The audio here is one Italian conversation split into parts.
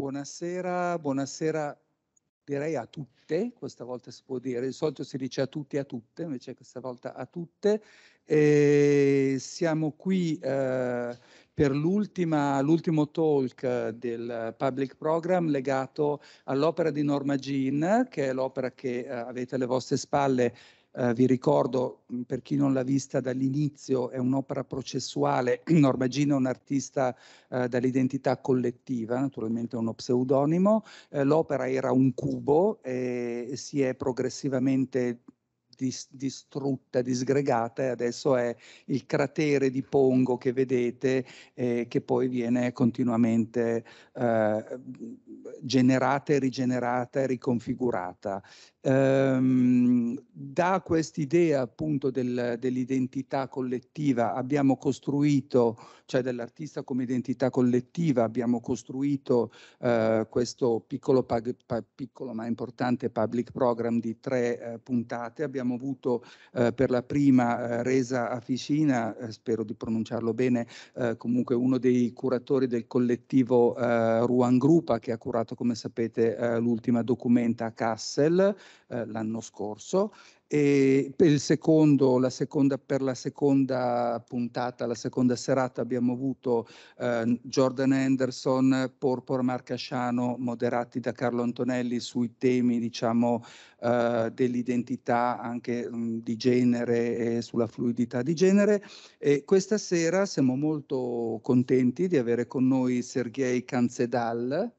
Buonasera, buonasera direi a tutte, questa volta si può dire, di solito si dice a tutti e a tutte, invece questa volta a tutte. E siamo qui eh, per l'ultimo talk del Public Program legato all'opera di Norma Jean, che è l'opera che eh, avete alle vostre spalle eh, vi ricordo, per chi non l'ha vista dall'inizio, è un'opera processuale. Norma Gino è un artista eh, dall'identità collettiva, naturalmente è uno pseudonimo. Eh, l'opera era un cubo eh, e si è progressivamente dis, distrutta, disgregata e adesso è il cratere di Pongo che vedete eh, che poi viene continuamente eh, generata rigenerata e riconfigurata. Ehm, da quest'idea appunto del, dell'identità collettiva abbiamo costruito, cioè dell'artista come identità collettiva, abbiamo costruito eh, questo piccolo, piccolo ma importante public program di tre eh, puntate, abbiamo abbiamo avuto eh, per la prima eh, Resa Aficina, eh, spero di pronunciarlo bene, eh, comunque uno dei curatori del collettivo eh, Ruan Grupa che ha curato come sapete eh, l'ultima documenta a Kassel l'anno scorso e per, secondo, la seconda, per, la seconda, puntata, la seconda serata abbiamo avuto eh, Jordan Anderson, Porpor Marcasciano, moderati da Carlo Antonelli sui temi diciamo, eh, dell'identità anche mh, mm, di genere e sulla fluidità di genere. E questa sera siamo molto contenti di avere con noi Sergei Canzedal,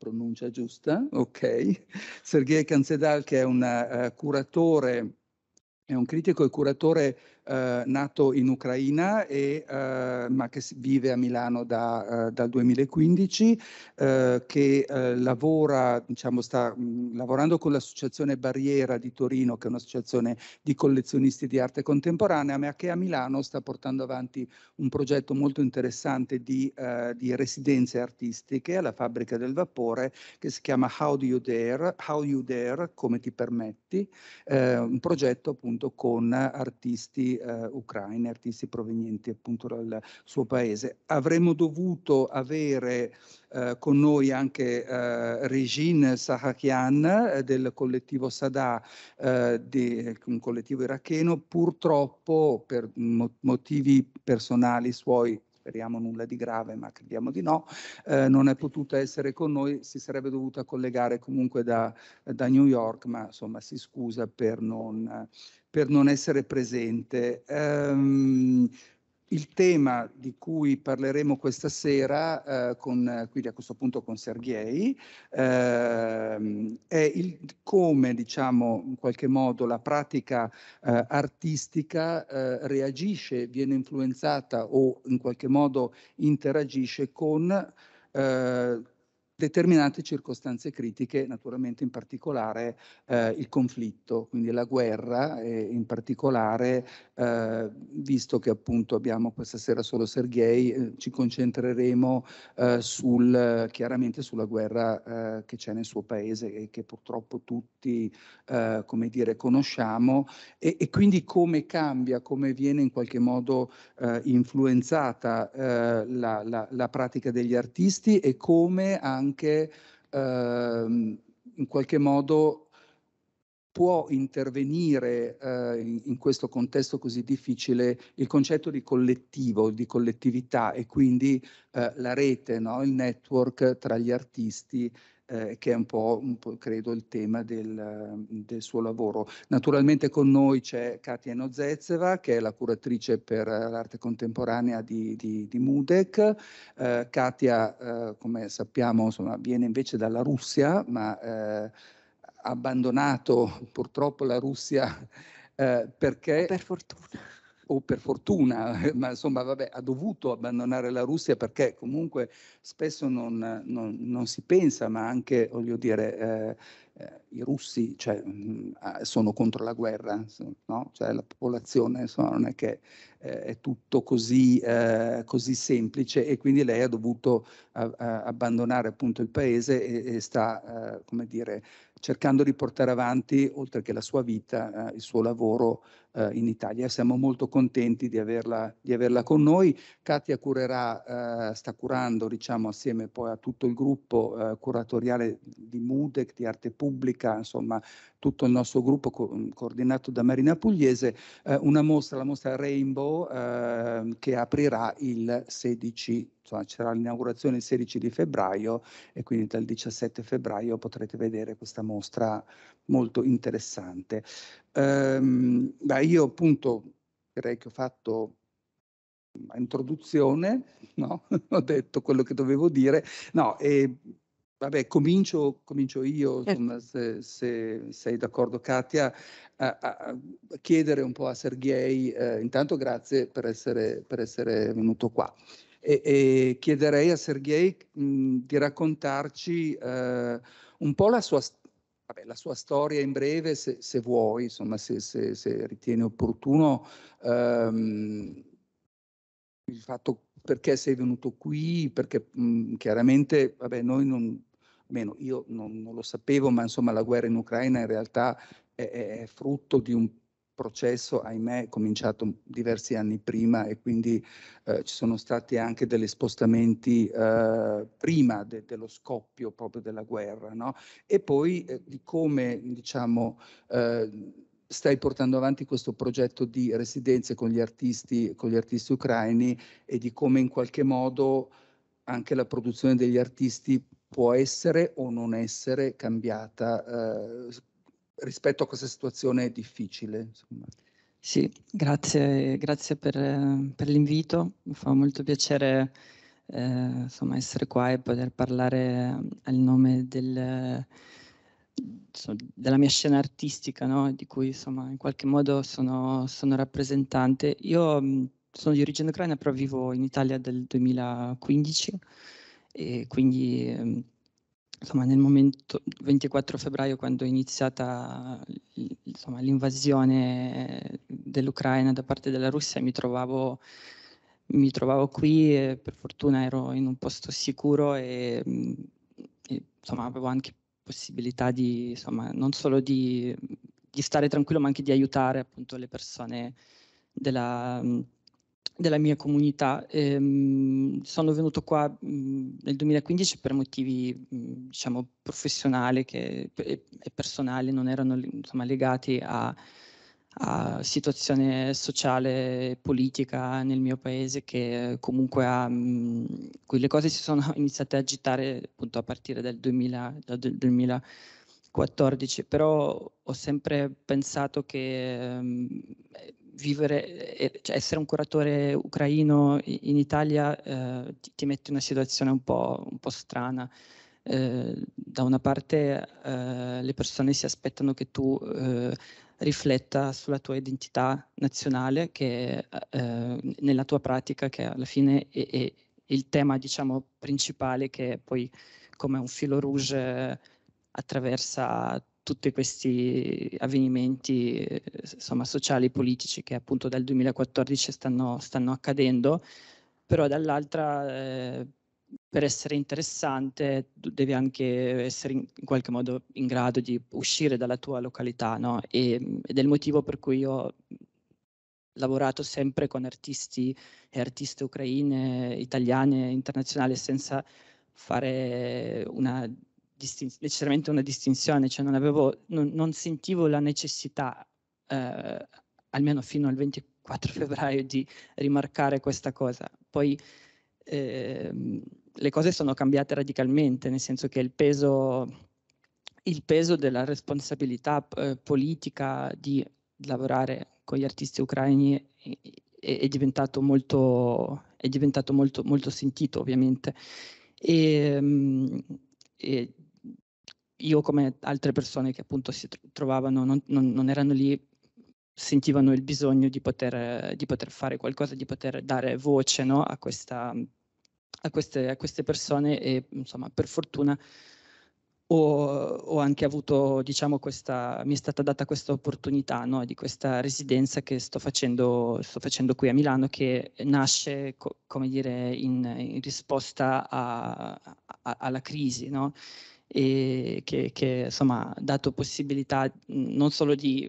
pronuncia giusta, ok, Sergei Canzedal che è un uh, curatore, è un critico e curatore eh, nato in Ucraina e, eh, ma che vive a Milano da, eh, dal 2015, eh, che eh, lavora, diciamo, sta mh, mm, lavorando con l'Associazione Barriera di Torino, che è un'associazione di collezionisti di arte contemporanea, ma che a Milano sta portando avanti un progetto molto interessante di, eh, di residenze artistiche alla Fabbrica del Vapore, che si chiama How Do You Dare, How You Dare, come ti permetti, un progetto appunto con artisti eh, ucraini, artisti provenienti appunto dal suo paese. Avremmo dovuto avere eh, con noi anche eh, Regine Sahakian eh, del collettivo Sadà, eh, di, un collettivo iracheno, purtroppo per motivi personali suoi speriamo nulla di grave, ma crediamo di no, eh, non è potuta essere con noi, si sarebbe dovuta collegare comunque da, da New York, ma insomma si scusa per non, per non essere presente. Um, il tema di cui parleremo questa sera, eh, con, quindi a questo punto con Sergei, eh, è il, come diciamo, in qualche modo la pratica eh, artistica eh, reagisce, viene influenzata o in qualche modo interagisce con eh, determinate circostanze critiche, naturalmente in particolare eh, il conflitto, quindi la guerra, e in particolare eh, visto che appunto abbiamo questa sera solo Sergei, eh, ci concentreremo eh, sul, chiaramente sulla guerra eh, che c'è nel suo paese e che purtroppo tutti, eh, come dire, conosciamo e, e, quindi come cambia, come viene in qualche modo influenzata la, la, la pratica degli artisti e come anche anche ehm, in qualche modo può intervenire eh, in questo contesto così difficile il concetto di collettivo, di collettività e quindi eh, la rete, no? il network tra gli artisti eh, che è un po', un po', credo il tema del, ehm, del, suo lavoro. Naturalmente con noi c'è Katia Nozezeva che è la curatrice per eh, l'arte contemporanea di, di, di Mudec. Eh, Katia, eh, come sappiamo, insomma, viene invece dalla Russia, ma eh, ha abbandonato purtroppo la Russia eh, perché... Per fortuna o per fortuna, ma insomma vabbè, ha dovuto abbandonare la Russia perché comunque spesso non, non, non si pensa, ma anche, voglio dire, eh, eh, i russi cioè, mm, sono contro la guerra, no? cioè, la popolazione insomma, non è che eh, è tutto così, eh, così, semplice e quindi lei ha dovuto abbandonare appunto il paese e, e sta, eh, come dire, cercando di portare avanti, oltre che la sua vita, eh, il suo lavoro eh, in Italia. Siamo molto contenti di averla, di averla con noi. Katia curerà, eh, sta curando diciamo, assieme poi a tutto il gruppo eh, curatoriale di MUDEC, di arte pubblica, insomma tutto il nostro gruppo co- coordinato da Marina Pugliese, eh, una mostra, la mostra Rainbow, ehm, che aprirà il 16 c'era l'inaugurazione il 16 di febbraio e quindi dal 17 febbraio potrete vedere questa mostra molto interessante. Ehm, beh, io appunto direi che ho fatto introduzione, no? ho detto quello che dovevo dire, no, e vabbè, comincio, comincio io, certo. insomma, se, se, sei d'accordo Katia, a, a, chiedere un po' a Sergei, eh, intanto grazie per essere, per essere venuto qua, e, e chiederei a Sergei mh, di raccontarci eh, un po' la sua storia Vabbè, la sua storia in breve, se, se vuoi, insomma, se, se, se ritiene opportuno, ehm, il fatto perché sei venuto qui, perché mh, mhmm, chiaramente, vabbè, noi non, almeno io non, non, lo sapevo, ma insomma la guerra in Ucraina in realtà è, è frutto di un processo, ahimè, è cominciato diversi anni prima e quindi eh, ci sono stati anche degli spostamenti eh, prima de- dello scoppio proprio della guerra, no? E poi eh, di come, diciamo, eh, stai portando avanti questo progetto di residenze con gli artisti, con gli artisti ucraini e di come in qualche modo anche la produzione degli artisti può essere o non essere cambiata eh, rispetto a questa situazione difficile. Insomma. Sì, grazie, grazie per, per l'invito, mi fa molto piacere eh, insomma, essere qua e poter parlare eh, al nome del, insomma, della mia scena artistica, no? di cui insomma, in qualche modo sono, sono rappresentante. Io mm, sono di origine ucraina, però vivo in Italia dal 2015 e quindi... Mh, mm, insomma, nel momento 24 febbraio, quando è iniziata insomma, l'invasione dell'Ucraina da parte della Russia, mi trovavo, mi trovavo qui e per fortuna ero in un posto sicuro e, e insomma, avevo anche possibilità di, insomma, non solo di, di, stare tranquillo, ma anche di aiutare appunto le persone della della mia comunità. Ehm, sono venuto qua mh, nel 2015 per motivi mh, diciamo, professionali che, e, e, personali, non erano insomma, legati a, a, situazione sociale e politica nel mio paese che eh, comunque ha, mh, le cose si sono iniziate a agitare appunto a partire dal 2000, dal 2014, però ho sempre pensato che ehm, vivere, eh, eh, cioè essere un curatore ucraino in Italia eh, ti, ti, mette in una situazione un po', un po strana. Eh, da una parte eh, le persone si aspettano che tu eh, rifletta sulla tua identità nazionale, che, nella tua pratica, che alla fine è, è il tema diciamo, principale che poi come un filo rouge attraversa tutti questi avvenimenti eh, insomma, sociali e politici che appunto dal 2014 stanno, stanno accadendo, però dall'altra eh, per essere interessante devi anche essere in, in, qualche modo in grado di uscire dalla tua località no? e, ed è il motivo per cui io ho lavorato sempre con artisti e artiste ucraine, italiane, internazionali senza fare una distin- necessariamente una distinzione, cioè non, avevo, non, non sentivo la necessità, eh, almeno fino al 24 febbraio, di rimarcare questa cosa. Poi eh, le cose sono cambiate radicalmente, nel senso che il peso, il peso della responsabilità eh, politica di lavorare con gli artisti ucraini è, è diventato molto è diventato molto, molto sentito ovviamente. Ehm, e, e io come altre persone che appunto si trovavano, non, non, non erano lì, sentivano il bisogno di poter, di poter, fare qualcosa, di poter dare voce no, a, questa, a, queste, a, queste, persone e insomma per fortuna ho, ho anche avuto, diciamo, questa, mi è stata data questa opportunità no, di questa residenza che sto facendo, sto facendo, qui a Milano che nasce, co- come dire, in, in risposta a, alla crisi. No? e che, che insomma ha dato possibilità non solo di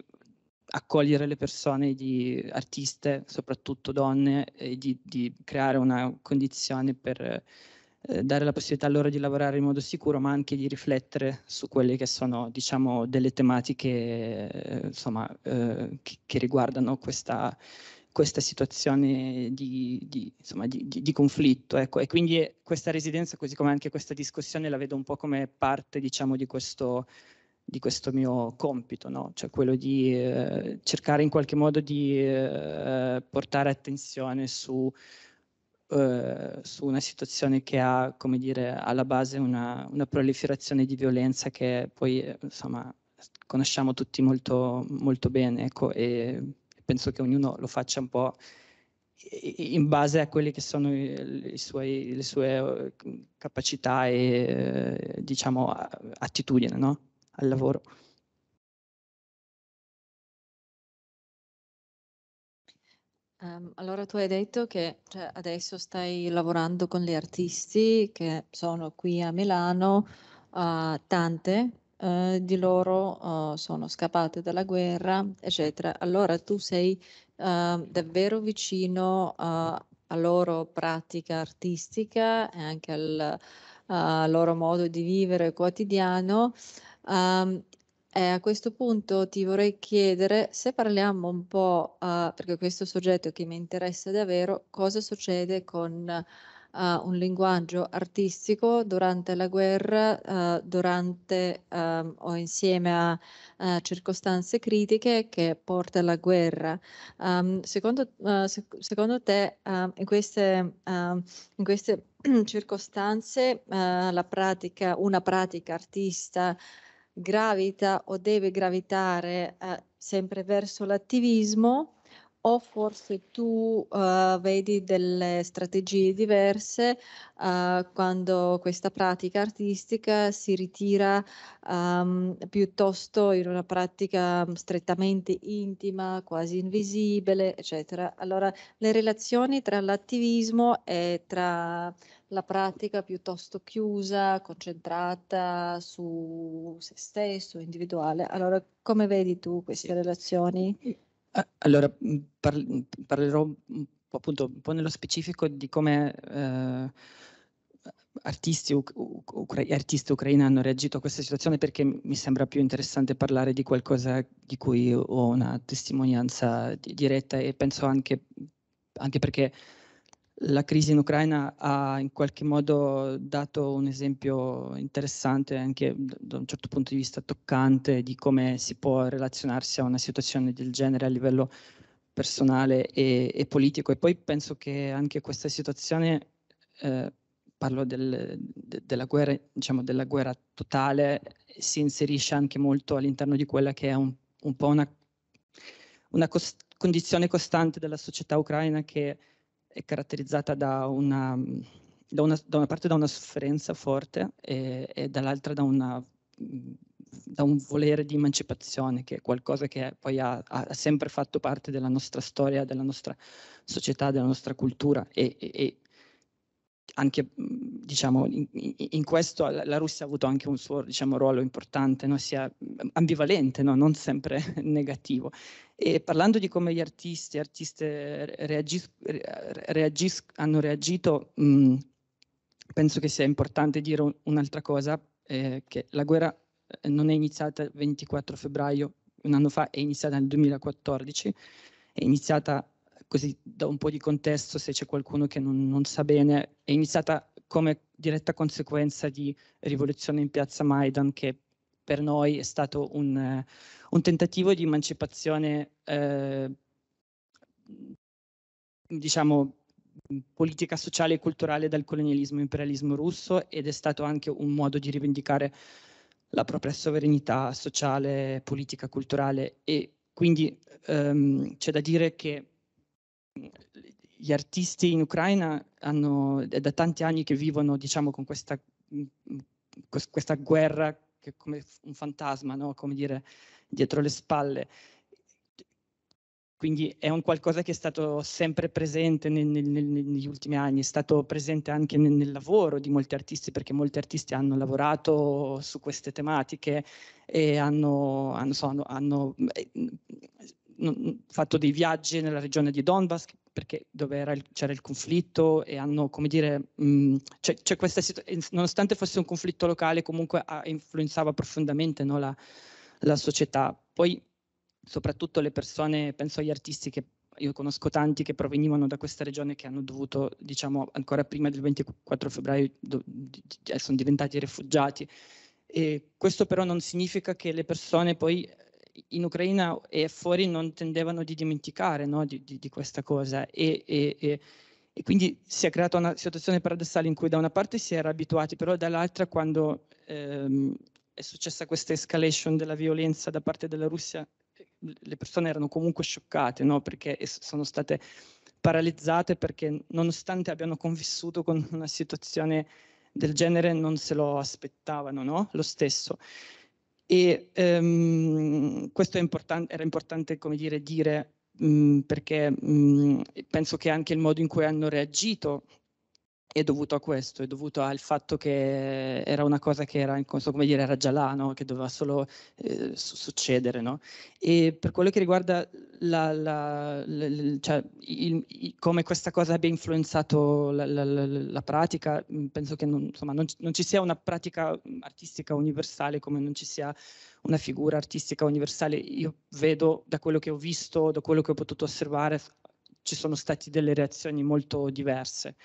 accogliere le persone, di artiste, soprattutto donne, e di, di creare una condizione per eh, dare la possibilità a loro di lavorare in modo sicuro, ma anche di riflettere su quelle che sono, diciamo, delle tematiche eh, insomma, eh, che, che, riguardano questa questa situazione di, di, insomma, di, di conflitto. Ecco. E quindi questa residenza, così come anche questa discussione, la vedo un po' come parte diciamo, di, questo, questo mio compito, no? cioè quello di eh, cercare in qualche modo di eh, portare attenzione su, eh, su, una situazione che ha, come dire, alla base una, una proliferazione di violenza che poi, eh, insomma, conosciamo tutti molto, molto bene. Ecco, e, penso che ognuno lo faccia un po' in base a quelle che sono suoi, le sue eh, capacità e eh, diciamo attitudine no? al lavoro. Ehm, allora tu hai detto che cioè, adesso stai lavorando con gli artisti che sono qui a Milano, uh, tante, eh, di loro eh, sono scappate dalla guerra, eccetera. Allora tu sei eh, davvero vicino alla eh, loro pratica artistica e anche al eh, loro modo di vivere quotidiano. Um, e a questo punto ti vorrei chiedere se parliamo un po', perché questo soggetto che mi interessa davvero, cosa succede con uh, un linguaggio artistico durante la guerra, uh, durante um, o insieme a uh, circostanze critiche che porta alla guerra. Um, secondo, eh, sec secondo, te ehm, in queste, in queste circostanze pratica, una pratica artista gravita o deve gravitare sempre verso l'attivismo? o forse tu uh, vedi delle strategie diverse uh, quando questa pratica artistica si ritira um, piuttosto in una pratica mm, strettamente intima, quasi invisibile, eccetera. Allora, le relazioni tra l'attivismo e tra la pratica piuttosto chiusa, concentrata su se stesso, individuale. Allora, come vedi tu queste relazioni? Sì. Eh, allora, mm, mm, parlerò appunto un po' nello specifico di come eh, artisti, ucra artisti ucraini hanno reagito a questa situazione perché mi sembra più interessante parlare di qualcosa di cui ho una testimonianza di diretta e penso anche, anche perché la crisi in Ucraina ha in qualche modo dato un esempio interessante, anche da un certo punto di vista toccante, di come si può relazionarsi a una situazione del genere a livello personale e, e politico. E poi penso che anche questa situazione, eh, parlo del, de, della, guerra, diciamo della guerra totale, si inserisce anche molto all'interno di quella che è un, un po' una, una cost- condizione costante della società ucraina che è caratterizzata da una, da una, da una parte da una sofferenza forte e, e dall'altra da, una, da, un volere di emancipazione, che è qualcosa che poi ha, ha, sempre fatto parte della nostra storia, della nostra società, della nostra cultura e, e, e anche diciamo, in, in, questo la Russia ha avuto anche un suo diciamo, ruolo importante, no? sia ambivalente, no? non sempre negativo. E parlando di come gli artisti, artiste reagis, reagis, hanno reagito, mh, mm, penso che sia importante dire un'altra cosa, eh, che la guerra eh, non è iniziata il 24 febbraio, un anno fa, è iniziata nel 2014, è iniziata così da un po' di contesto, se c'è qualcuno che non, non sa bene, è iniziata come diretta conseguenza di rivoluzione in piazza Maidan che per noi è stato un, eh, un tentativo di emancipazione, eh, diciamo, politica sociale e culturale dal colonialismo e imperialismo russo ed è stato anche un modo di rivendicare la propria sovranità sociale, politica, culturale e quindi ehm, c'è da dire che gli artisti in Ucraina hanno, è da tanti anni che vivono diciamo, con questa, mm, questa guerra che come un fantasma, no? come dire, dietro le spalle. Quindi è un qualcosa che è stato sempre presente nel, nel, negli ultimi anni, è stato presente anche nel, nel, lavoro di molti artisti, perché molti artisti hanno lavorato su queste tematiche e hanno, hanno, so, hanno, hanno eh, fatto dei viaggi nella regione di Donbass, perché dove era il, c'era il conflitto e hanno, come dire, mh, mm, c'è, c'è questa situazione, nonostante fosse un conflitto locale, comunque ha, ah, influenzava profondamente no, la, la società. Poi soprattutto le persone, penso agli artisti che io conosco tanti che provenivano da questa regione che hanno dovuto, diciamo, ancora prima del 24 febbraio do, di, sono diventati rifugiati. E questo però non significa che le persone poi in Ucraina e fuori non tendevano di dimenticare no, di, di, di, questa cosa e, e, e, e, quindi si è creata una situazione paradossale in cui da una parte si era abituati, però dall'altra quando ehm, è successa questa escalation della violenza da parte della Russia, eh, le persone erano comunque scioccate no, perché sono state paralizzate perché nonostante abbiano convissuto con una situazione del genere non se lo aspettavano no? lo stesso. E ehm, questo importan- era importante, come dire, dire mh, mhmm, perché mh, mhmm, penso che anche il modo in cui hanno reagito è dovuto a questo, è dovuto al fatto che era una cosa che era, come dire, era già là, no? che doveva solo eh, succedere. No? E per quello che riguarda la, la, la, cioè, il, il, come questa cosa abbia influenzato la, pratica, mm, penso che non, insomma, non, non, ci sia una pratica mm, artistica universale come non ci sia una figura artistica universale. Io vedo da quello che ho visto, da quello che ho potuto osservare, ci sono state delle reazioni molto diverse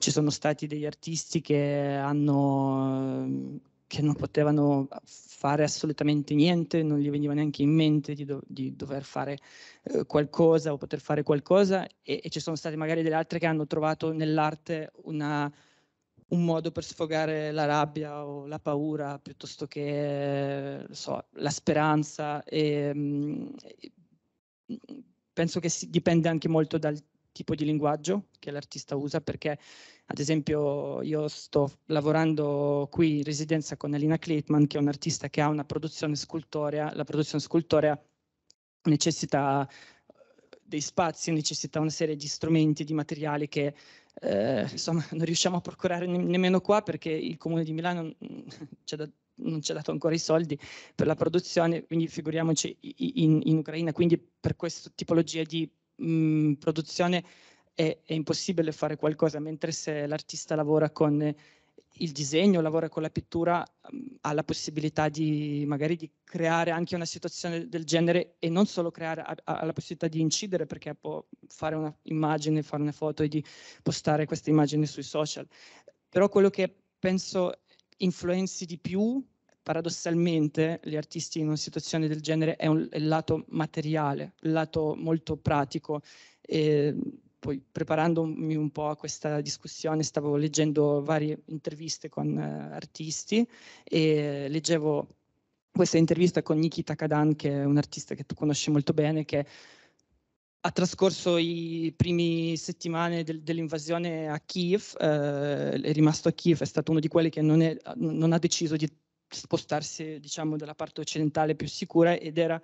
ci sono stati degli artisti che hanno che non potevano fare assolutamente niente, non gli veniva neanche in mente di, do, di dover fare eh, qualcosa o poter fare qualcosa e, e, ci sono state magari delle altre che hanno trovato nell'arte una, un modo per sfogare la rabbia o la paura piuttosto che so, la speranza e, mh, mm, mm, penso che si, dipende anche molto dal tipo di linguaggio che l'artista usa, perché ad esempio io sto lavorando qui in residenza con Alina Kleitman, che è un'artista che ha una produzione scultorea, la produzione scultorea necessita eh, dei spazi, necessita una serie di strumenti, di materiali che eh, insomma non riusciamo a procurare ne- nemmeno qua perché il comune di Milano mm, c'è da, non ci ha dato ancora i soldi per la produzione, quindi figuriamoci in, in Ucraina, quindi per questa tipologia di mh, mm, produzione è, è, impossibile fare qualcosa, mentre se l'artista lavora con il disegno, lavora con la pittura, mh, mm, ha la possibilità di magari di creare anche una situazione del genere e non solo creare, ha, ha la possibilità di incidere perché può fare un'immagine, fare una foto e di postare questa immagine sui social. Però quello che penso influenzi di più paradossalmente gli artisti in una situazione del genere è, un, è il lato materiale, il lato molto pratico. E poi preparandomi un po' a questa discussione stavo leggendo varie interviste con eh, artisti e leggevo questa intervista con Nikita Kadan, che è un artista che tu conosci molto bene, che ha trascorso i primi settimane del, dell'invasione a Kiev, eh, è rimasto a Kiev, è stato uno di quelli che non, è, non ha deciso di spostarsi diciamo dalla parte occidentale più sicura ed era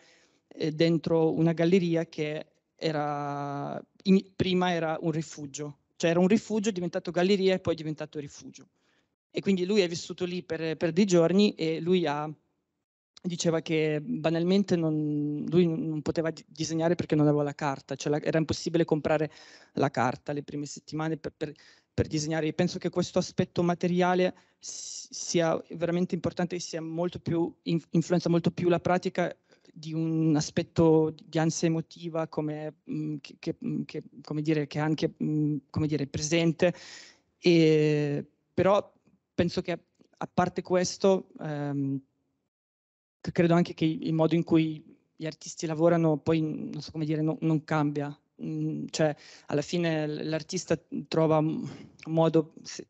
eh, dentro una galleria che era, in, prima era un rifugio, cioè era un rifugio diventato galleria e poi diventato rifugio. E quindi lui è vissuto lì per, per dei giorni e lui ha, diceva che banalmente non, lui non poteva disegnare perché non aveva la carta, cioè la, era impossibile comprare la carta le prime settimane per, per, per disegnare. Io penso che questo aspetto materiale sia veramente importante e sia molto più, influenza molto più la pratica di un aspetto di ansia emotiva come, mm, che, mm, che, come dire, che è anche mm, come dire, presente. E, però penso che a parte questo, ehm, credo anche che il modo in cui gli artisti lavorano poi, non so come dire, no, non cambia. Mm, cioè alla fine l'artista trova un modo, se,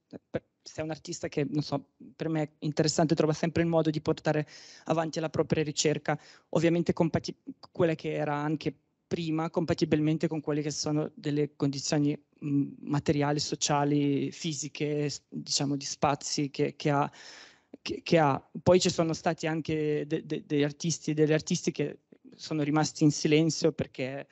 se è un artista che non so, per me è interessante, trova sempre il modo di portare avanti la propria ricerca, ovviamente compati- quella che era anche prima, compatibilmente con quelle che sono delle condizioni mm, materiali, sociali, fisiche, diciamo di spazi che, che ha che, che Poi ci sono stati anche degli de, de artisti e delle artisti che sono rimasti in silenzio perché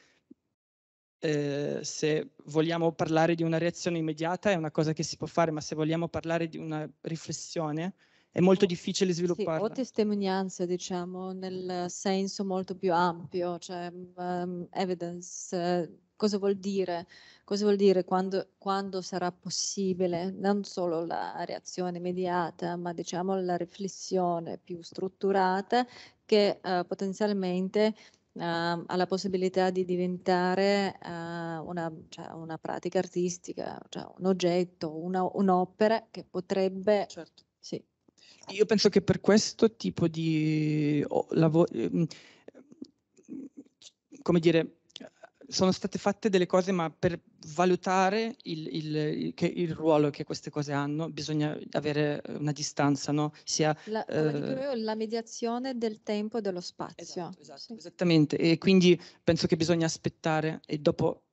eh, se vogliamo parlare di una reazione immediata è una cosa che si può fare, ma se vogliamo parlare di una riflessione è molto difficile sviluppare. Sì, o testimonianze, diciamo, nel senso molto più ampio, cioè um, evidence, uh, cosa vuol dire? Cosa vuol dire quando, quando, sarà possibile? Non solo la reazione immediata, ma diciamo la riflessione più strutturata che uh, potenzialmente Ehm, ha la possibilità di diventare eh, una, cioè una, pratica artistica, cioè un oggetto, una, un'opera che potrebbe... Certo. Sì. Io penso che per questo tipo di lavoro, ehm, come dire, sono state fatte delle cose, ma per valutare il, il, che, il, ruolo che queste cose hanno bisogna avere una distanza, no? Sia, la, eh, la, mediazione del tempo e dello spazio. Esatto, esatto, sì. Esattamente, e quindi penso che bisogna aspettare e dopo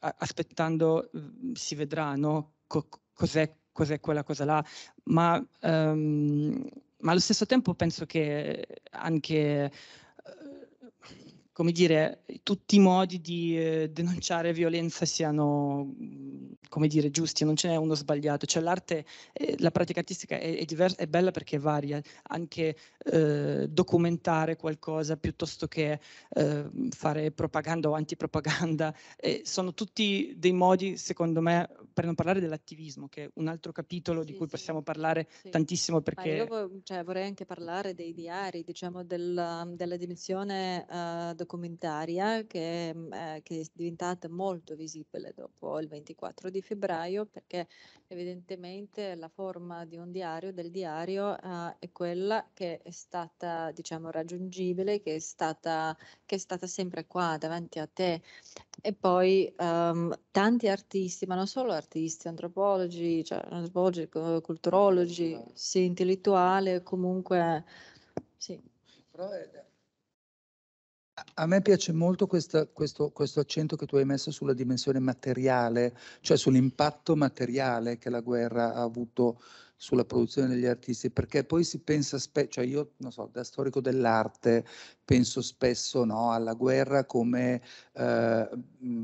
a, aspettando si vedrà no? Co, cos'è, cos'è, quella cosa là, ma, um, ma allo stesso tempo penso che anche come dire, tutti i modi di eh, denunciare violenza siano, come dire, giusti, non ce n'è uno sbagliato. Cioè l'arte, eh, la pratica artistica è, è, diversa, è bella perché varia, anche eh, documentare qualcosa piuttosto che eh, fare propaganda o antipropaganda, sono tutti dei modi, secondo me, per non parlare dell'attivismo, che è un altro capitolo sì, di cui sì. possiamo parlare sì. tantissimo perché... Ma io cioè, vorrei anche parlare dei diari, diciamo, del, della dimensione uh, documentaria che, mm, eh, che, è diventata molto visibile dopo il 24 di febbraio perché evidentemente la forma di un diario, del diario, eh, è quella che è stata diciamo raggiungibile, che è stata, che è stata sempre qua davanti a te. E poi um, tanti artisti, ma non solo artisti, antropologi, cioè, antropologi culturologi, sì, intellettuali, comunque sì. Però è, a me piace molto questa, questo, questo, accento che tu hai messo sulla dimensione materiale, cioè sull'impatto materiale che la guerra ha avuto sulla produzione degli artisti, perché poi si pensa spesso, cioè io non so, da storico dell'arte penso spesso no, alla guerra come eh,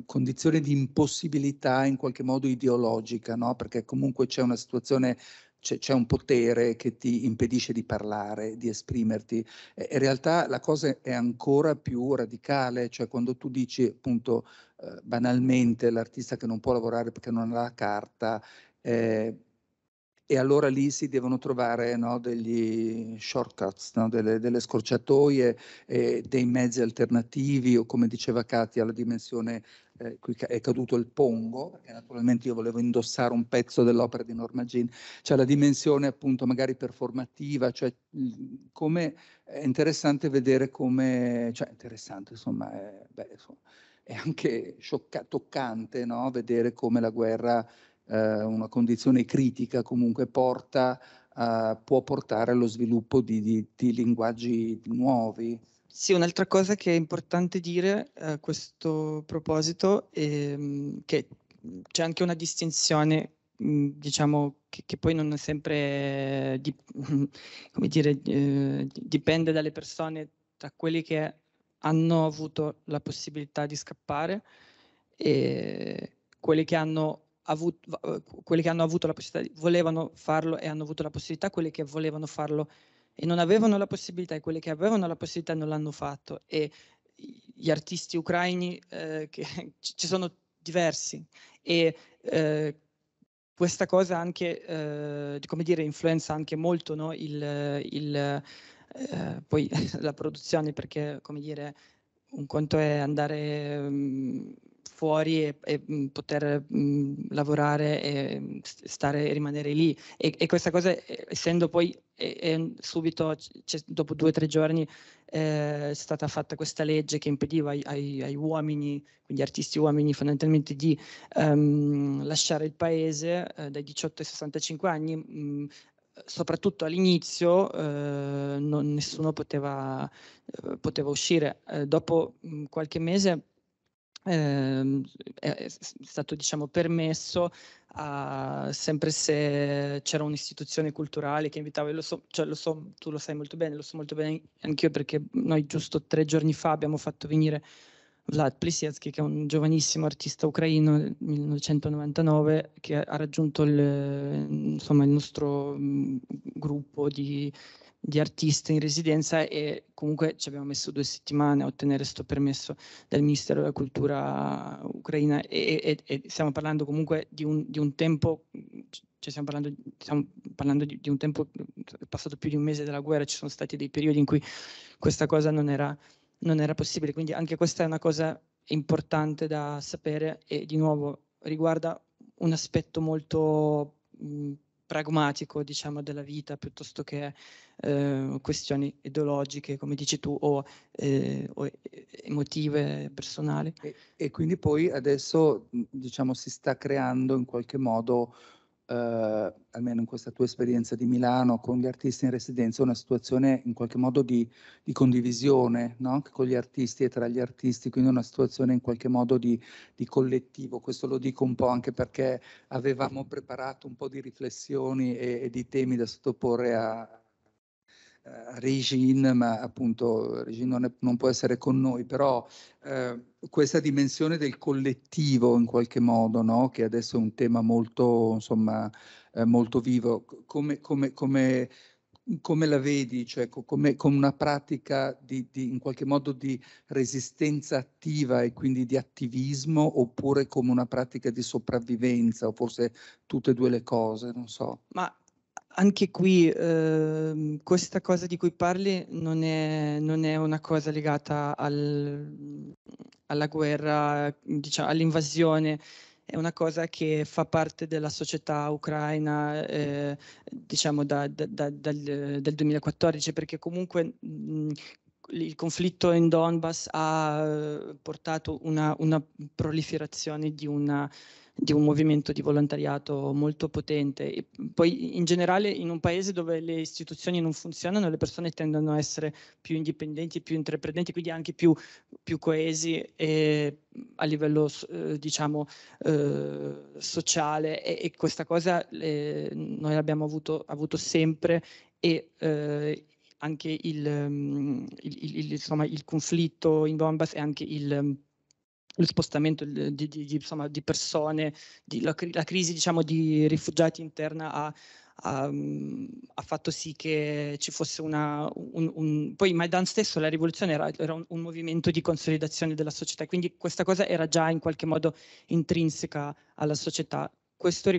condizione di impossibilità in qualche modo ideologica, no? perché comunque c'è una situazione c'è, c'è, un potere che ti impedisce di parlare, di esprimerti. Eh, in realtà la cosa è ancora più radicale, cioè quando tu dici appunto eh, banalmente l'artista che non può lavorare perché non ha la carta, eh, e allora lì si devono trovare no, degli shortcuts, no, delle, delle, scorciatoie, eh, dei mezzi alternativi o come diceva Katia la dimensione eh, qui è caduto il pongo, perché naturalmente io volevo indossare un pezzo dell'opera di Norma Jean, cioè la dimensione appunto magari performativa, cioè come è interessante vedere come, cioè interessante insomma, è, beh, insomma, è anche toccante no, vedere come la guerra eh, una condizione critica comunque porta, eh, può portare allo sviluppo di, di, di linguaggi nuovi. Sì, un'altra cosa che è importante dire a questo proposito è ehm, che c'è anche una distinzione mm, diciamo che, che, poi non è sempre eh, di, come dire, eh, dipende dalle persone, tra quelli che hanno avuto la possibilità di scappare e quelli che hanno avuto, eh, quelli che hanno avuto la possibilità, volevano farlo e hanno avuto la possibilità, quelli che volevano farlo e non avevano la possibilità e quelli che avevano la possibilità non l'hanno fatto. E gli artisti ucraini eh, che, ci sono diversi e eh, questa cosa anche, eh, come dire, influenza anche molto no? il, il eh, poi la produzione perché, come dire, un conto è andare... Mh, mm, fuori e, e poter mh, lavorare e stare e rimanere lì. E, e questa cosa, essendo poi e, subito, dopo due o tre giorni, eh, è stata fatta questa legge che impediva ai, ai, ai uomini, quindi artisti uomini fondamentalmente, di um, lasciare il paese eh, dai 18 ai 65 anni. Mh, soprattutto all'inizio eh, non, nessuno poteva, eh, poteva uscire. Eh, dopo mh, qualche mese eh, è stato diciamo, permesso a, sempre se c'era un'istituzione culturale che invitava, lo so, cioè, lo so, tu lo sai molto bene, lo so molto bene anch'io perché noi giusto tre giorni fa abbiamo fatto venire Vlad Plisetsky che è un giovanissimo artista ucraino del 1999 che ha raggiunto il, insomma, il nostro mh, mm, gruppo di di artista in residenza e comunque ci abbiamo messo due settimane a ottenere questo permesso dal Ministero della Cultura ucraina e, e, e stiamo parlando comunque di un, di un tempo, cioè stiamo parlando, stiamo parlando di, di, un tempo, è passato più di un mese dalla guerra, ci sono stati dei periodi in cui questa cosa non era, non era possibile, quindi anche questa è una cosa importante da sapere e di nuovo riguarda un aspetto molto... Mh, pragmatico diciamo, della vita piuttosto che eh, questioni ideologiche, come dici tu, o, eh, o eh, emotive, personali. E, e, quindi poi adesso diciamo, si sta creando in qualche modo eh, almeno in questa tua esperienza di Milano, con gli artisti in residenza, una situazione in qualche modo di, di condivisione no? con gli artisti e tra gli artisti, quindi una situazione in qualche modo di, di, collettivo. Questo lo dico un po' anche perché avevamo preparato un po' di riflessioni e, e di temi da sottoporre a, eh, Regine, ma appunto Regin non, è, non, può essere con noi, però eh, questa dimensione del collettivo in qualche modo, no? che adesso è un tema molto, insomma, eh, molto vivo, come, come, come, come, la vedi, cioè come, una pratica di, di, in qualche modo di resistenza attiva e quindi di attivismo oppure come una pratica di sopravvivenza o forse tutte e due le cose, non so. Ma anche qui eh, questa cosa di cui parli non è, non è una cosa legata al, alla guerra, diciamo, all'invasione, è una cosa che fa parte della società ucraina eh, diciamo da, da, da, dal, dal, 2014 perché comunque mh, mhmm, il conflitto in Donbass ha eh, portato una, una proliferazione di una di un movimento di volontariato molto potente. E poi in generale in un paese dove le istituzioni non funzionano le persone tendono a essere più indipendenti, più intraprendenti, quindi anche più, più coesi a livello eh, diciamo eh, sociale e, e, questa cosa eh, noi l'abbiamo avuto, avuto sempre e eh, anche mm, il, il, il, insomma, il conflitto in Donbass e anche il mm, il spostamento di, di, insomma, di persone, di, la, la, crisi diciamo, di rifugiati interna ha, ha, mm, ha, fatto sì che ci fosse una... Un, un... Poi Maidan stesso, la rivoluzione era, era un, un, movimento di consolidazione della società, quindi questa cosa era già in qualche modo intrinseca alla società. Questo,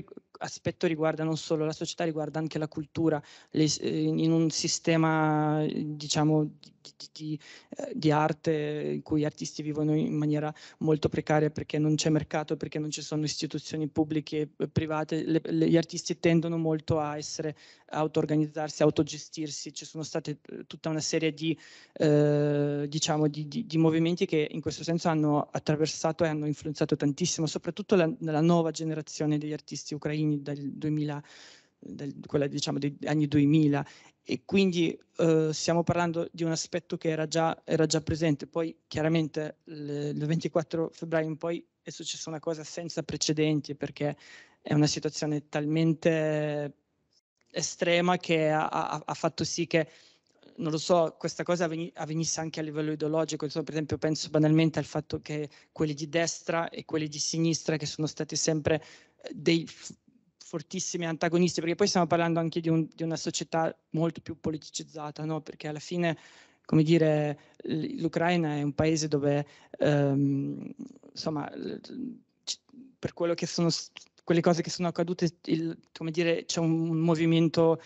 aspetto riguarda non solo la società, riguarda anche la cultura. Le, eh, in un sistema, diciamo, di, di, eh, di, arte in cui gli artisti vivono in maniera molto precaria perché non c'è mercato, perché non ci sono istituzioni pubbliche e eh, private, le, le, gli artisti tendono molto a essere auto-organizzarsi, autogestirsi. Ci sono state tutta una serie di, eh, diciamo, di, di, di, movimenti che in questo senso hanno attraversato e hanno influenzato tantissimo, soprattutto la, nella nuova generazione degli artisti ucraini anni dal 2000, dal, quella diciamo degli anni 2000 e quindi eh, stiamo parlando di un aspetto che era già, era già presente. Poi chiaramente il 24 febbraio in poi è successa una cosa senza precedenti perché è una situazione talmente estrema che ha, ha, ha fatto sì che non lo so, questa cosa avveni, avvenisse anche a livello ideologico. Insomma, per esempio, penso banalmente al fatto che quelli di destra e quelli di sinistra, che sono stati sempre eh, dei fortissimi antagonisti, perché poi stiamo parlando anche di, un, di una società molto più politicizzata, no? perché alla fine come dire, l'Ucraina è un paese dove, ehm, insomma, per sono, quelle cose che sono accadute, il, dire, c'è un movimento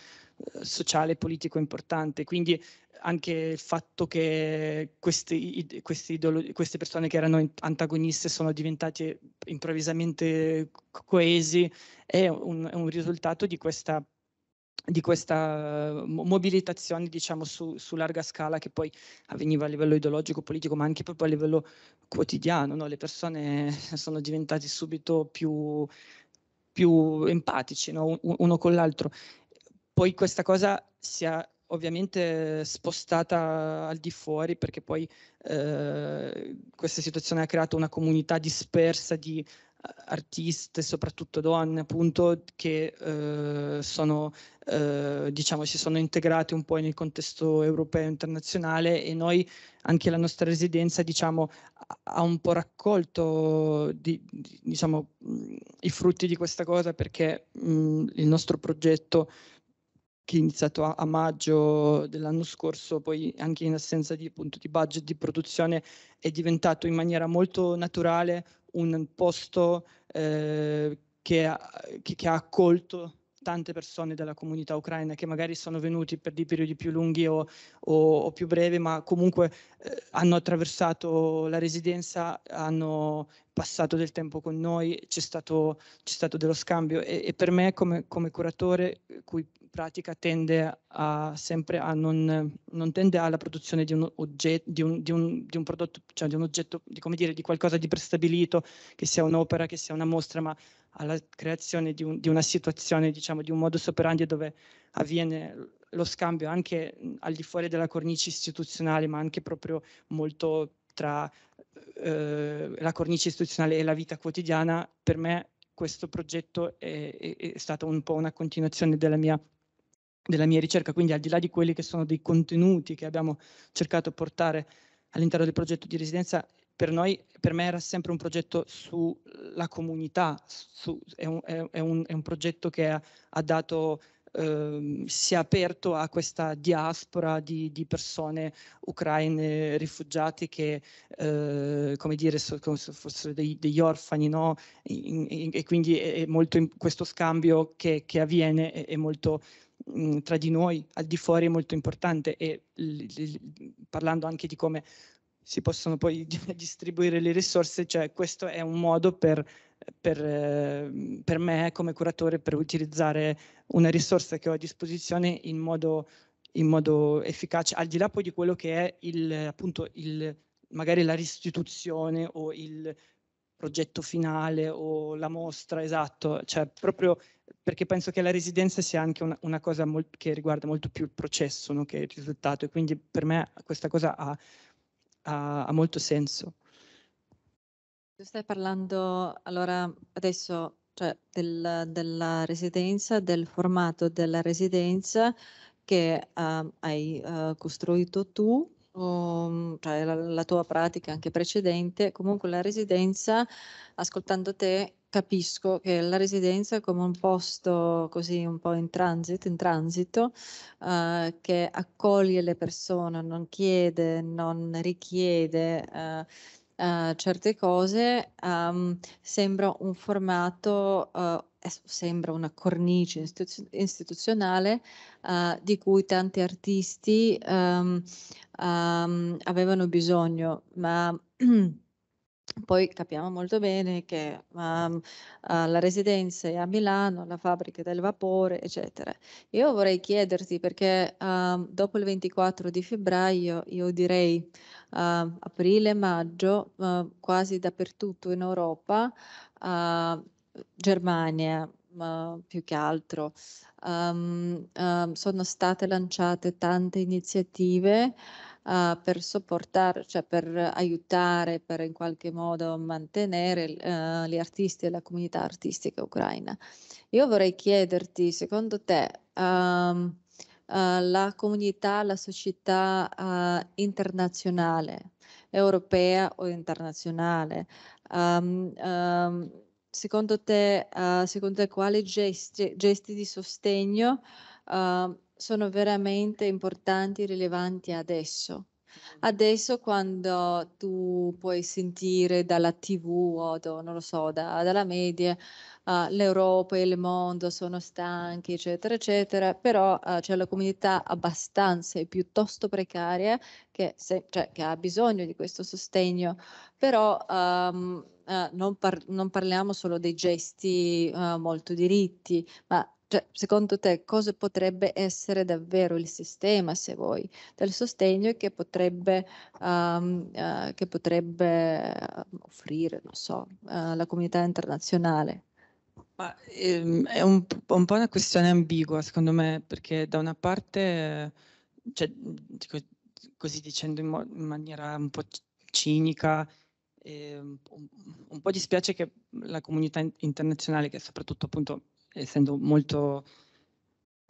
sociale e politico importante. Quindi anche il fatto che questi, questi idolo- queste persone che erano antagoniste sono diventate improvvisamente coesi è un, è un risultato di questa di questa mobilitazione diciamo su, su, larga scala che poi avveniva a livello ideologico, politico ma anche proprio a livello quotidiano no? le persone sono diventate subito più, più empatici no? uno con l'altro poi questa cosa si è ovviamente spostata al di fuori perché poi eh, questa situazione ha creato una comunità dispersa di eh, artiste, soprattutto donne, appunto, che eh, sono, eh, diciamo, si sono integrate un po' nel contesto europeo e internazionale e noi, anche la nostra residenza, diciamo, ha un po' raccolto di, di, diciamo, i frutti di questa cosa perché mh, mm, il nostro progetto che è iniziato a, a maggio dell'anno scorso, poi anche in assenza di, appunto, di budget di produzione, è diventato in maniera molto naturale un posto eh, che, che, che ha accolto tante persone della comunità ucraina che magari sono venuti per dei periodi più lunghi o, o, o più brevi, ma comunque eh, hanno attraversato la residenza, hanno passato del tempo con noi, c'è stato, c'è stato dello scambio e, e per me come, come, curatore cui pratica tende a sempre a non, non tende alla produzione di un oggetto, di un, di un, di un prodotto, cioè di un oggetto, di come dire, di qualcosa di prestabilito, che sia un'opera, che sia una mostra, ma alla creazione di, un, di una situazione, diciamo, di un modus operandi dove avviene lo scambio anche al di fuori della cornice istituzionale, ma anche proprio molto tra eh, la cornice istituzionale e la vita quotidiana, per me questo progetto è, è, è stata un po' una continuazione della mia, della mia, ricerca, quindi al di là di quelli che sono dei contenuti che abbiamo cercato di portare all'interno del progetto di residenza, per noi, per me era sempre un progetto sulla comunità, su, è, un, è, un, è, un, progetto che ha, ha dato, eh, si è aperto a questa diaspora di, di persone ucraine rifugiate che, eh, come dire, so, come se fossero dei, degli orfani, no? E, e quindi è molto questo scambio che, che avviene è, è molto tra di noi al di fuori è molto importante e l, l, parlando anche di come si possono poi distribuire le risorse, cioè questo è un modo per, per, ehm, per me come curatore per utilizzare una risorsa che ho a disposizione in modo, in modo efficace, al di là poi di quello che è il, appunto il, magari la restituzione o il progetto finale o la mostra, esatto, cioè proprio perché penso che la residenza sia anche una, una cosa molt- che riguarda molto più il processo no, che il risultato e quindi per me questa cosa ha ha, ha molto senso. Tu stai parlando allora adesso cioè, del, della residenza, del formato della residenza che uh, hai uh, costruito tu Uhm, cioè la, la, tua pratica anche precedente, comunque la residenza, ascoltando te, capisco che la residenza è come un posto così un po' in transit, in transito, uh, che accoglie le persone, non chiede, non richiede. Uh, uh, certe cose um, sembra un formato sembra una cornice istituzionale uh, di cui tanti artisti um, um, avevano bisogno, ma poi capiamo molto bene che um, uh, la residenza è a Milano, la fabbrica del vapore, eccetera. Io vorrei chiederti perché uh, dopo il 24 di febbraio, io direi uh, aprile-maggio, eh, quasi dappertutto in Europa, Germania più che altro. Um, um, sono state lanciate tante iniziative uh, per supportare, cioè per aiutare, per in qualche modo mantenere eh, gli artisti e la comunità artistica ucraina. Io vorrei chiederti, secondo te, um, Uh, la comunità, la società uh, internazionale, europea o internazionale. Um, um, secondo te, uh, secondo te quali gesti, gesti di sostegno uh, sono veramente importanti, e rilevanti adesso? Mm. Adesso quando tu puoi sentire dalla tv o da, non lo so, da, dalla media, uh, l'Europa e il mondo sono stanchi, eccetera, eccetera, però uh, c'è la comunità abbastanza e piuttosto precaria che, se, cioè, che, ha bisogno di questo sostegno, però um, eh, non, par- non, parliamo solo dei gesti eh, molto diritti, ma cioè, secondo te cosa potrebbe essere davvero il sistema, se vuoi, del sostegno che potrebbe, um, uh, che potrebbe eh, offrire, non so, uh, la comunità internazionale? Ma, ehm, è un, un, po' una questione ambigua, secondo me, perché da una parte, cioè, così dicendo in, mo- in maniera un po' cinica, e ehm, un, un po' dispiace che la comunità internazionale, che soprattutto appunto essendo molto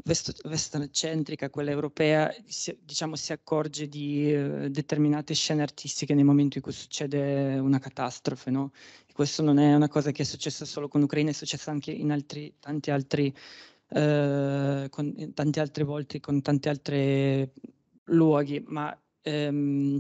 westerncentrica, quella europea, si, diciamo si accorge di eh, determinate scene artistiche nel momento in cui succede una catastrofe, no? E questo non è una cosa che è successa solo con l'Ucraina, è successa anche in altri, tanti altri, eh, con, tante altre volte, con tanti altri luoghi, ma ehm,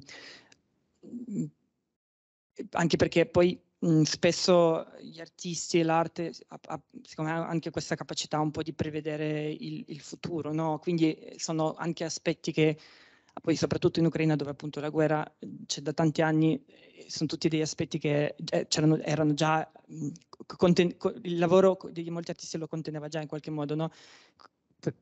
anche perché poi mh, spesso gli artisti e l'arte ha, ha, secondo me, anche questa capacità un po' di prevedere il, il futuro, no? quindi eh, sono anche aspetti che ah, poi soprattutto in Ucraina dove appunto la guerra c'è da tanti anni, eh, sono tutti degli aspetti che eh, erano già, conten- il lavoro di molti artisti lo conteneva già in qualche modo, no?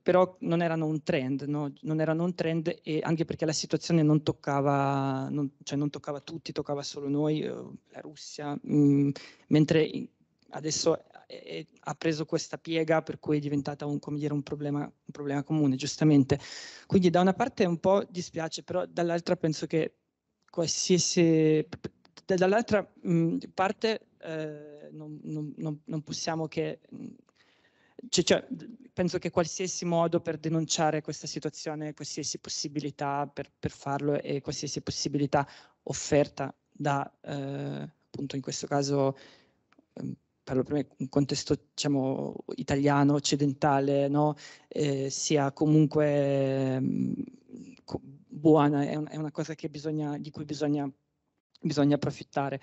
però non erano un trend, no? non erano un trend e anche perché la situazione non toccava, non, cioè non toccava tutti, toccava solo noi, eh, la Russia, mh, mm, mentre adesso è, è, ha preso questa piega per cui è diventata un, dire, un, problema, un problema comune, giustamente. Quindi da una parte un po' dispiace, però dall'altra penso che qualsiasi dall'altra mm, parte eh, non, non, non, possiamo che mm, cioè, cioè, penso che qualsiasi modo per denunciare questa situazione, qualsiasi possibilità per, per farlo e qualsiasi possibilità offerta da, eh, appunto in questo caso, parlo ehm, per me, un contesto diciamo, italiano, occidentale, no? eh, sia comunque ehm, buona, è, un, è una cosa bisogna, di cui bisogna, bisogna approfittare.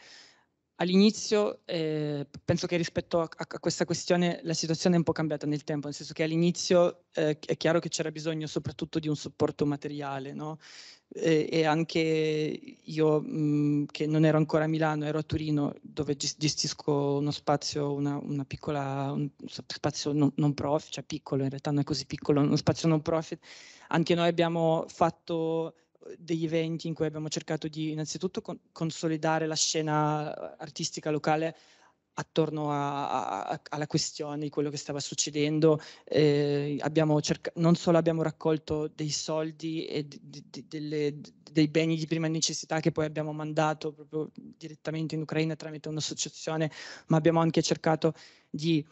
All'inizio eh, penso che rispetto a, a, questa questione la situazione è un po' cambiata nel tempo, nel senso che all'inizio eh, è chiaro che c'era bisogno soprattutto di un supporto materiale, no? e, e, anche io mh, mhmm, che non ero ancora a Milano, ero a Torino, dove gestisco uno spazio, una, una piccola, un spazio non, non profit, cioè piccolo in realtà non è così piccolo, uno spazio non profit, anche noi abbiamo fatto degli eventi in cui abbiamo cercato di innanzitutto con- consolidare la scena eh, artistica locale attorno a, a, alla questione di quello che stava succedendo. Eh, cerca- non solo abbiamo raccolto dei soldi e d- d- delle, d- dei beni di prima necessità che poi abbiamo mandato proprio direttamente in Ucraina tramite un'associazione, ma abbiamo anche cercato di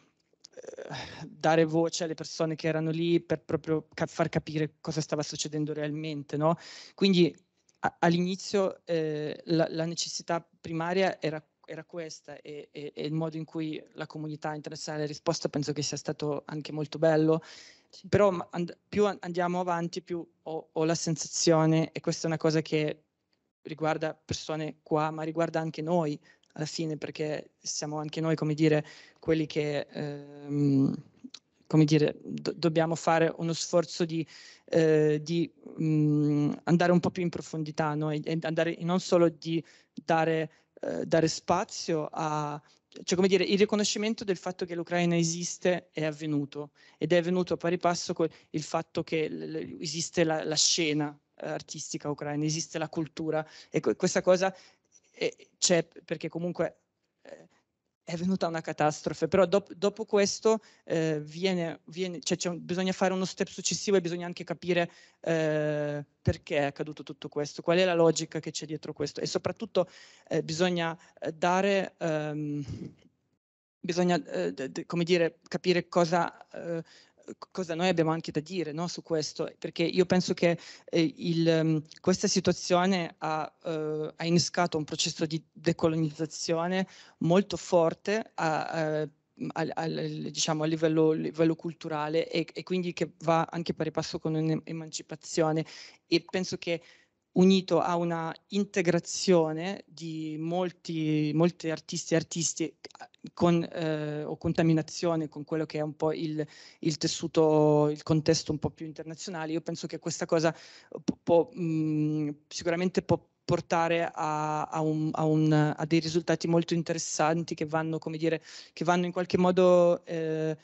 dare voce alle persone che erano lì per proprio ca- far capire cosa stava succedendo realmente, no? Quindi a- all'inizio eh, la-, la, necessità primaria era, era questa e-, e-, e, il modo in cui la comunità internazionale ha risposto penso che sia stato anche molto bello, sì. però and- più andiamo avanti più ho-, ho la sensazione, e questa è una cosa che riguarda persone qua, ma riguarda anche noi, alla fine perché siamo anche noi, come dire, quelli che... Ehm, come dire, do- dobbiamo fare uno sforzo di, eh, di mh, mm, andare un po' più in profondità, no? e, e andare, non solo di dare, eh, dare spazio a, cioè come dire, il riconoscimento del fatto che l'Ucraina esiste è avvenuto ed è avvenuto a pari passo con il fatto che l- esiste la, la scena artistica ucraina, esiste la cultura e questa cosa eh, c'è perché comunque eh, è venuta una catastrofe, però dop- dopo questo eh, viene, viene, cioè un, bisogna fare uno step successivo e bisogna anche capire eh, perché è accaduto tutto questo, qual è la logica che c'è dietro questo e soprattutto eh, bisogna eh, dare, ehm, bisogna eh, d- d- come dire, capire cosa cosa noi abbiamo anche da dire no, su questo, perché io penso che eh, il, mm, questa situazione ha, eh, ha, innescato un processo di decolonizzazione molto forte a, a, a, diciamo, a livello, livello culturale e, e, quindi che va anche pari passo con un'emancipazione e penso che unito a una integrazione di molti, molti artisti e artisti eh, con, eh, o contaminazione con quello che è un po' il, il, tessuto, il contesto un po' più internazionale, io penso che questa cosa può, mh, mm, sicuramente può portare a, a, un, a, un, a, dei risultati molto interessanti che vanno, come dire, che vanno in qualche modo eh,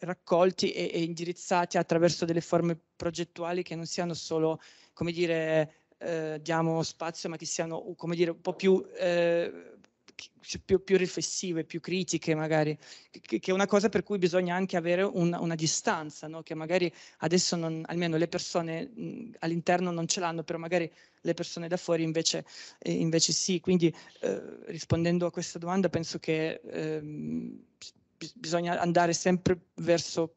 raccolti e, e, indirizzati attraverso delle forme progettuali che non siano solo, come dire, eh, diamo spazio ma che siano come dire un po' più, eh, più, più riflessive, più critiche magari, che, che, è una cosa per cui bisogna anche avere una, una distanza, no? che magari adesso non, almeno le persone all'interno non ce l'hanno, però magari le persone da fuori invece, eh, invece sì. Quindi eh, rispondendo a questa domanda penso che ehm, bisogna andare sempre verso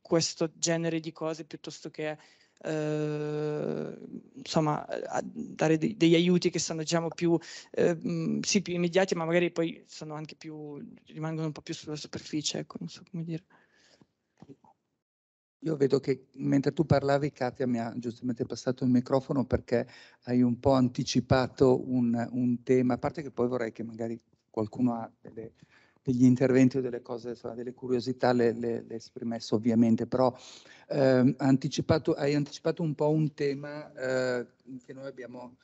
questo genere di cose piuttosto che eh, insomma, dare de- degli aiuti che sono diciamo più, eh, sì, più immediati, ma magari poi sono anche più, rimangono un po' più sulla superficie, ecco, non so come dire. Io vedo che mentre tu parlavi, Katia mi ha giustamente passato il microfono perché hai un po' anticipato un, un tema, a parte che poi vorrei che magari qualcuno ha delle degli interventi o delle cose, insomma, delle curiosità le, le, le esprimesso ovviamente, però ehm, anticipato, hai anticipato un po' un tema eh, che noi abbiamo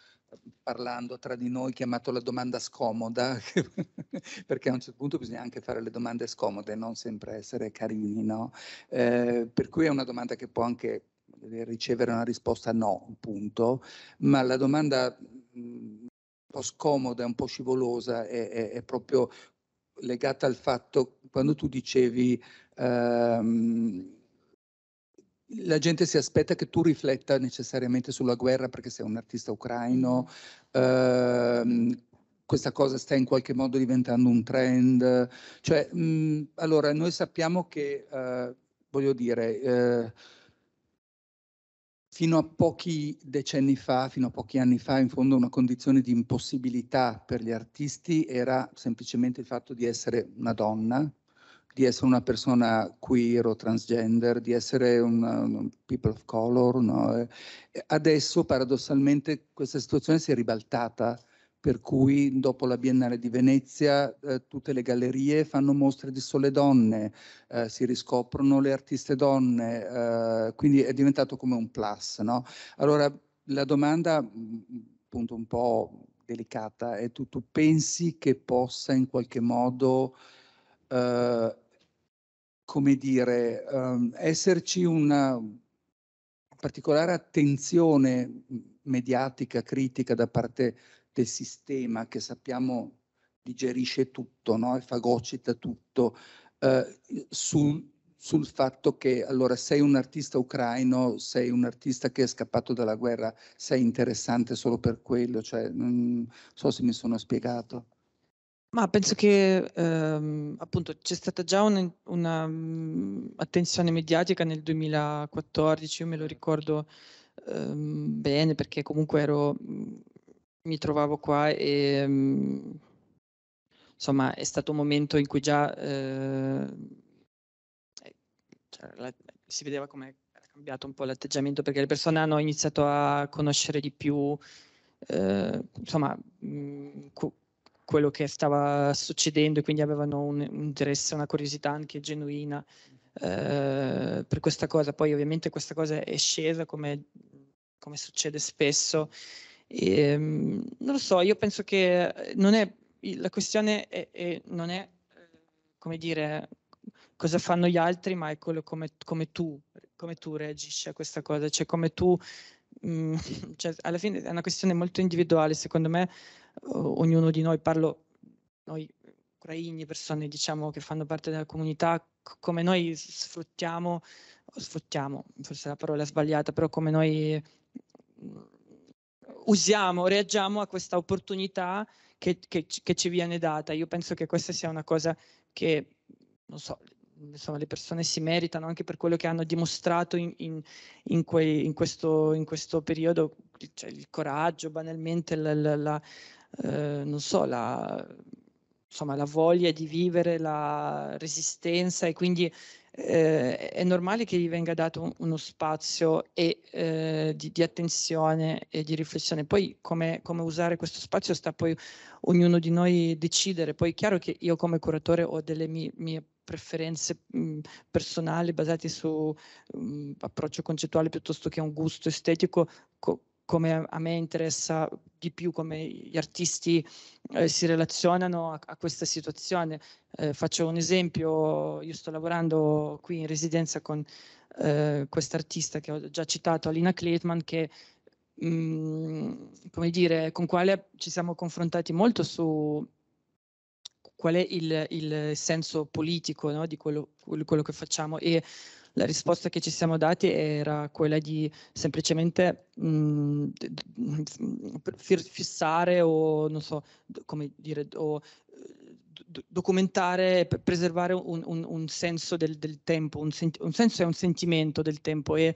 parlando tra di noi chiamato la domanda scomoda, perché a un certo punto bisogna anche fare le domande scomode, non sempre essere carini, no? Eh, per cui è una domanda che può anche ricevere una risposta no, punto, ma la domanda mm, un po' scomoda, un po' scivolosa è, è, è proprio legata al fatto, quando tu dicevi ehm, la gente si aspetta che tu rifletta necessariamente sulla guerra perché sei un artista ucraino, ehm, questa cosa sta in qualche modo diventando un trend, cioè mh, allora noi sappiamo che, eh, voglio dire, eh, fino a pochi decenni fa, fino a pochi anni fa, in fondo una condizione di impossibilità per gli artisti era semplicemente il fatto di essere una donna, di essere una persona queer o transgender, di essere un people of color. No? Adesso paradossalmente questa situazione si è ribaltata per cui dopo la Biennale di Venezia eh, tutte le gallerie fanno mostre di sole donne, eh, si riscoprono le artiste donne, eh, quindi è diventato come un plus. No? Allora la domanda, mm, appunto un po' delicata, è tu, tu pensi che possa in qualche modo eh, come dire, um, esserci una particolare attenzione mediatica, critica da parte del sistema che sappiamo digerisce tutto no? e fagocita tutto, eh, sul, sul fatto che allora sei un artista ucraino, sei un artista che è scappato dalla guerra, sei interessante solo per quello, cioè, non so se mi sono spiegato. Ma penso che ehm, appunto c'è stata già un'attenzione mm, um, mediatica nel 2014, io me lo ricordo ehm, bene perché comunque ero mm, mi trovavo qua e mhmm, insomma è stato un momento in cui già ehm, eh, cioè, la, si vedeva come era cambiato un po' l'atteggiamento perché le persone hanno iniziato a conoscere di più eh, insomma mh, mhmm, cu- quello che stava succedendo e quindi avevano un, un interesse, una curiosità anche genuina eh, per questa cosa. Poi ovviamente questa cosa è scesa come, come succede spesso e, ehm, non lo so, io penso che eh, non è, la questione è, è, non è, eh, come dire, cosa fanno gli altri, ma è quello come, come tu, come tu reagisci a questa cosa, cioè come tu Mm, cioè, alla fine è una questione molto individuale, secondo me ognuno di noi, parlo noi ucraini, persone diciamo che fanno parte della comunità, come noi sfruttiamo, sfruttiamo, forse la parola è sbagliata, però come noi usiamo, reagiamo a questa opportunità che, che, che, ci viene data. Io penso che questa sia una cosa che, non so, insomma, le persone si meritano anche per quello che hanno dimostrato in, in, in, quei, in questo, questo, periodo, cioè il coraggio, banalmente, la, la, la eh, non so, la, insomma, la voglia di vivere, la resistenza e quindi eh, è normale che gli venga dato uno spazio e, eh, di, di, attenzione e di riflessione. Poi come, come, usare questo spazio sta poi ognuno di noi decidere. Poi è chiaro che io come curatore ho delle mie, mie preferenze mh, mm, personali basate su mh, mm, approccio concettuale piuttosto che un gusto estetico co- come a me interessa di più come gli artisti eh, si relazionano a, a questa situazione. Eh, faccio un esempio, io sto lavorando qui in residenza con eh, artista che ho già citato, Alina Kletman, che mh, mm, come dire, con quale ci siamo confrontati molto su qual è il, il senso politico no, di quello, quello, che facciamo e la risposta che ci siamo dati era quella di semplicemente mh, mm, fissare o non so come dire o documentare, preservare un, un, un senso del, del tempo, un, sen- un, senso e un sentimento del tempo e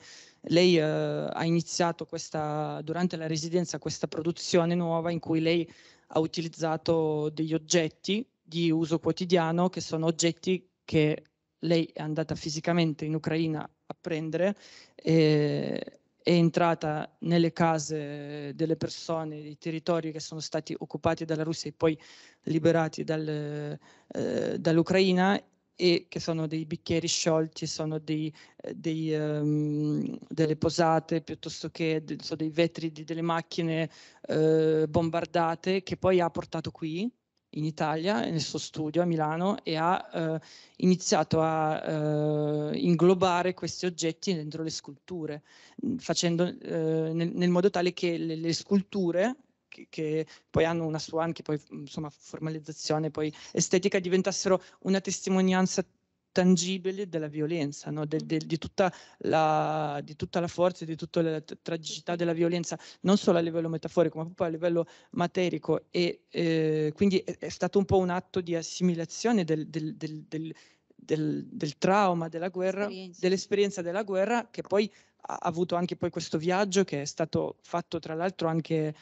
lei eh, ha iniziato questa, durante la residenza questa produzione nuova in cui lei ha utilizzato degli oggetti di uso quotidiano che sono oggetti che lei è andata fisicamente in Ucraina a prendere, eh, è entrata nelle case delle persone, dei territori che sono stati occupati dalla Russia e poi liberati dal, eh, dall'Ucraina e che sono dei bicchieri sciolti, sono dei, eh, dei, um, delle posate piuttosto che so, dei vetri di, delle macchine eh, bombardate che poi ha portato qui in Italia, nel suo studio a Milano e ha eh, iniziato a eh, inglobare questi oggetti dentro le sculture, mm, facendo, eh, nel, nel, modo tale che le, le sculture, che, che, poi hanno una sua anche poi, insomma, formalizzazione poi estetica, diventassero una testimonianza tangibile della violenza, no? de, mm. de, di, tutta la, di, tutta la, forza e di tutta la tragicità della violenza, non solo a livello metaforico, ma proprio a livello materico. E eh, quindi è, stato un po' un atto di assimilazione del, del, del, del trauma della guerra, dell'esperienza della guerra, che poi ha avuto anche poi questo viaggio che è stato fatto tra l'altro anche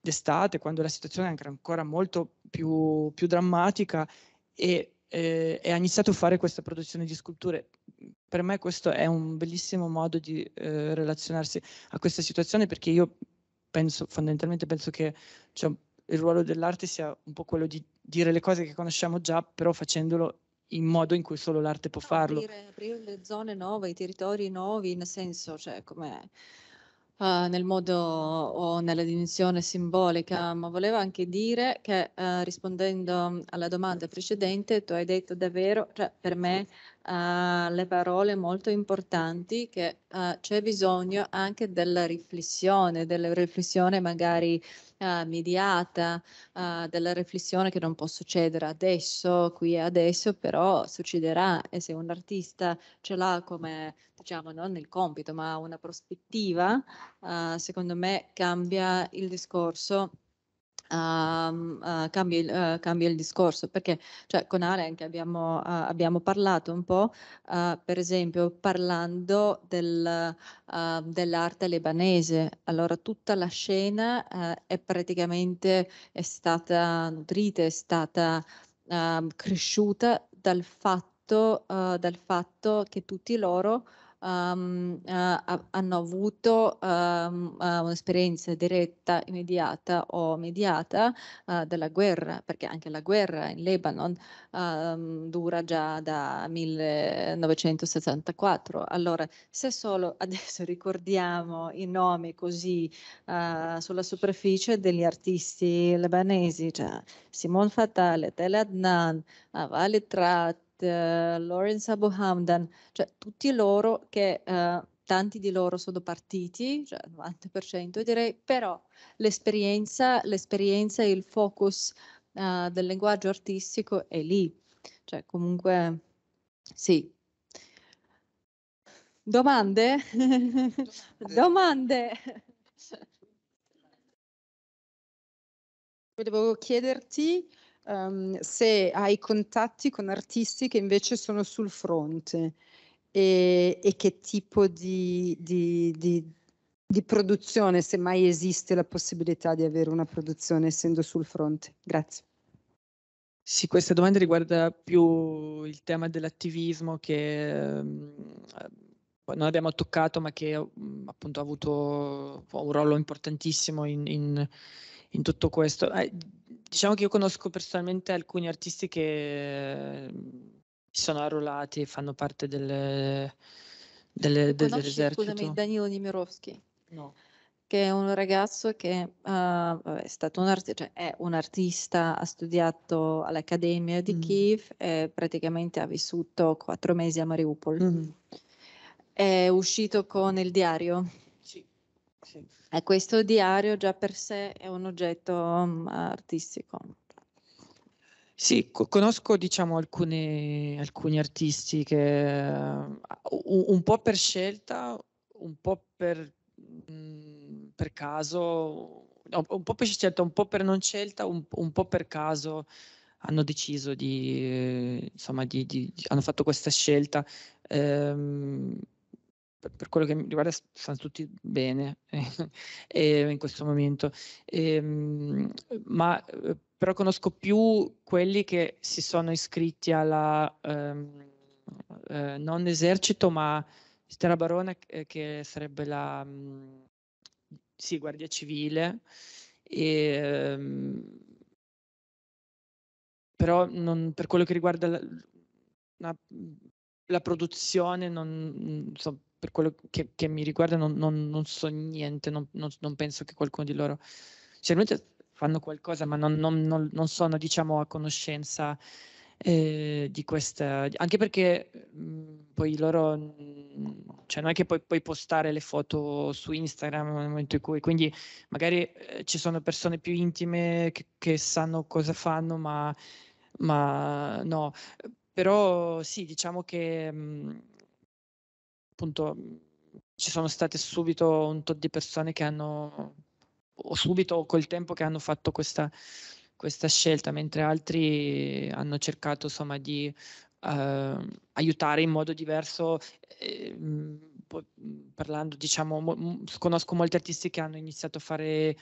d'estate, quando la situazione è ancora molto più, più drammatica e eh, e ha iniziato a fare questa produzione di sculture. Per me questo è un bellissimo modo di eh, relazionarsi a questa situazione perché io penso, fondamentalmente penso che cioè, il ruolo dell'arte sia un po' quello di dire le cose che conosciamo già, però facendolo in modo in cui solo l'arte può no, farlo. Aprire, aprire le zone nuove, i territori nuovi, nel senso, cioè come eh, nel modo o nella dimensione simbolica, ma volevo anche dire che eh, rispondendo alla domanda precedente, tu hai detto davvero, cioè, per me, eh, le parole molto importanti, che ah, c'è bisogno anche della riflessione, della riflessione magari eh, mediata eh, dalla riflessione che non può succedere adesso, qui e adesso, però succederà e se un artista ce l'ha come, diciamo, non il compito, ma una prospettiva, eh, secondo me cambia il discorso cambia, uh, cambio, il, discorso perché cioè, con Arenk abbiamo, eh, abbiamo parlato un po', eh, per esempio parlando del, eh, dell'arte libanese, allora tutta la scena è praticamente è stata nutrita, è stata ehm, cresciuta dal fatto, dal fatto che tutti loro um, uh, hanno avuto um, uh, un'esperienza diretta, immediata o mediata uh, della guerra, perché anche la guerra in Lebanon um, dura già da 1964. Allora, se solo adesso ricordiamo i nomi così sulla superficie degli artisti lebanesi, cioè Simone Fatale, Tel Adnan, Avali Trat, eh, Lawrence Abu Hamdan, cioè tutti loro che eh, tanti di loro sono partiti, cioè il 90% direi, però l'esperienza, l'esperienza e il focus uh, del linguaggio artistico è lì, cioè comunque sì. Domande? Domande? Domande. Volevo chiederti um, se hai contatti con artisti che invece sono sul fronte e, e che tipo di, di, di, di produzione, se mai esiste la possibilità di avere una produzione essendo sul fronte. Grazie. Sì, questa domanda riguarda più il tema dell'attivismo che eh, non abbiamo toccato, ma che appunto ha avuto un ruolo importantissimo in, in, in tutto questo. Eh, diciamo che io conosco personalmente alcuni artisti che mm, sono arruolati e fanno parte del, del, del, Conosci, dell'esercito. Scusami, Danilo Nimirovski. No. Che è un ragazzo che uh, è stato un, arti- cioè è un artista, ha studiato all'Accademia di mm. Kiev e praticamente ha vissuto quattro mesi a Mariupol. Mm. È uscito con il diario e questo diario già per sé è un oggetto um, artistico. Sì, conosco diciamo, alcuni, alcuni, artisti che eh, un, un, po' per scelta, un po' per, mh, mm, per caso, un po' per scelta, un po' per non scelta, un, un po' per caso hanno deciso di, eh, insomma, di, di, hanno fatto questa scelta. Ehm, per, quello che mi riguarda stanno tutti bene eh, in questo momento, ehm, eh, ma però conosco più quelli che si sono iscritti alla ehm, eh, non esercito, ma Stella Barone eh, che sarebbe la mm, sì, guardia civile. E, ehm, però non, per quello che riguarda la, la, la produzione non, so, per quello che, che mi riguarda non, non, non so niente, non, non, penso che qualcuno di loro... sicuramente cioè fanno qualcosa, ma non, sono, diciamo, a conoscenza eh, di questa... Anche perché mh, mm, poi loro... Mh, mm, cioè non è che poi puoi postare le foto su Instagram nel momento in cui... Quindi magari eh, ci sono persone più intime che, che sanno cosa fanno, ma, ma no però sì, diciamo che mh, mm, appunto mhmm, ci sono state subito un tot di persone che hanno, o subito col tempo che hanno fatto questa, questa scelta, mentre altri hanno cercato insomma di eh, aiutare in modo diverso. Eh, parlando, diciamo, mo, conosco molti artisti che hanno iniziato a fare ehm,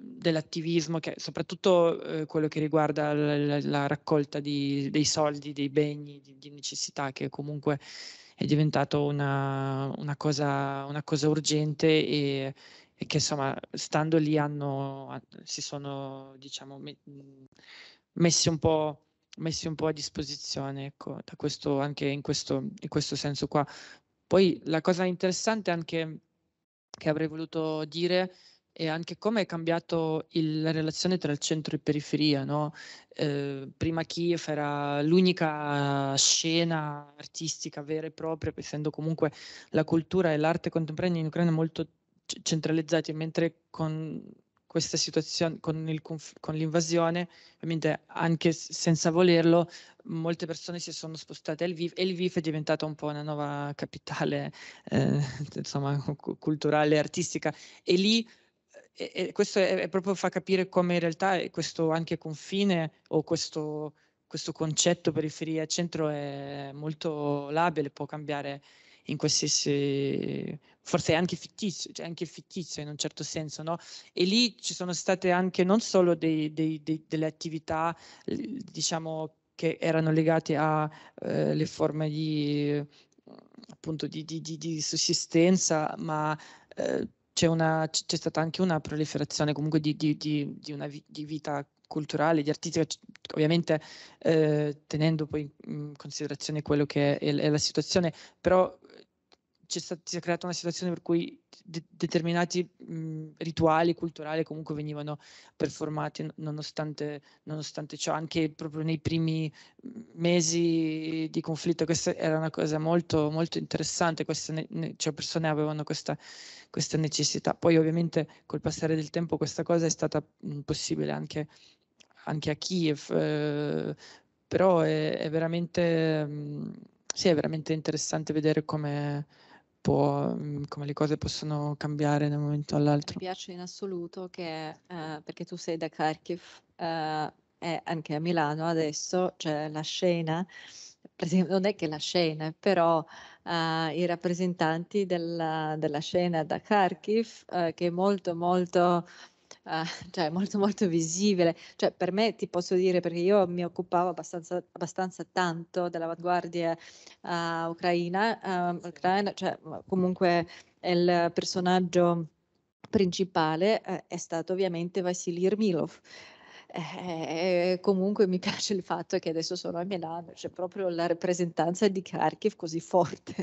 dell'attivismo, che, soprattutto eh, quello che riguarda la, la raccolta di, dei soldi, dei beni di, di necessità, che comunque è diventato una, una, cosa, una cosa, urgente e, e, che insomma stando lì hanno, si sono diciamo, messi, un messi un po' a disposizione ecco, questo, anche in questo, in questo senso qua poi la cosa interessante anche che avrei voluto dire e anche come è cambiato il, la relazione tra il centro e periferia. No? Eh, prima Kiev era l'unica scena artistica vera e propria, essendo comunque la cultura e l'arte contemporanea in Ucraina molto c- centralizzate, mentre con questa situazione, con, il, con l'invasione, ovviamente anche senza volerlo, molte persone si sono spostate a Lviv e Lviv è diventata un po' una nuova capitale eh, insomma, culturale e artistica e lì e, questo è, è, proprio fa capire come in realtà questo anche confine o questo, questo concetto periferia e centro è molto labile, può cambiare in qualsiasi forse anche fittizio, cioè anche fittizio in un certo senso, no? E lì ci sono state anche non solo dei, dei, dei, delle attività, diciamo, che erano legate alle eh, forme di appunto di, di, di, di sussistenza, ma eh, c'è, una, c'è, stata anche una proliferazione comunque di, di, di, di una vi, vita culturale, di artistica, ovviamente eh, tenendo poi in considerazione quello che è, è la situazione, però c'è stata, si è creata una situazione per cui de- determinati mh, mhmm, rituali culturali comunque venivano performati nonostante, nonostante, ciò, anche proprio nei primi mhmm, mesi di conflitto. Questa era una cosa molto, molto interessante, queste ne- cioè persone avevano questa, questa, necessità. Poi ovviamente col passare del tempo questa cosa è stata mh, mhmm, possibile anche, anche, a Kiev, eh, però è, è veramente... Mh, sì, è veramente interessante vedere come, gruppo, mhmm, come le cose possono cambiare da un momento all'altro? Mi piace in assoluto che, eh, perché tu sei da Kharkiv eh, e anche a Milano adesso, cioè la scena, non è che la scena, però eh, i rappresentanti della, della, scena da Kharkiv, eh, che è molto molto eh, cioè molto molto visibile. Cioè, per me ti posso dire, perché io mi occupavo abbastanza, abbastanza tanto dell'avanguardia eh, ucraina, ehm, ucraina cioè, comunque il personaggio principale eh, è stato ovviamente Vasily Irmilov. Eh, comunque mi piace il fatto che adesso sono a Milano, c'è proprio la rappresentanza di Kharkiv così forte.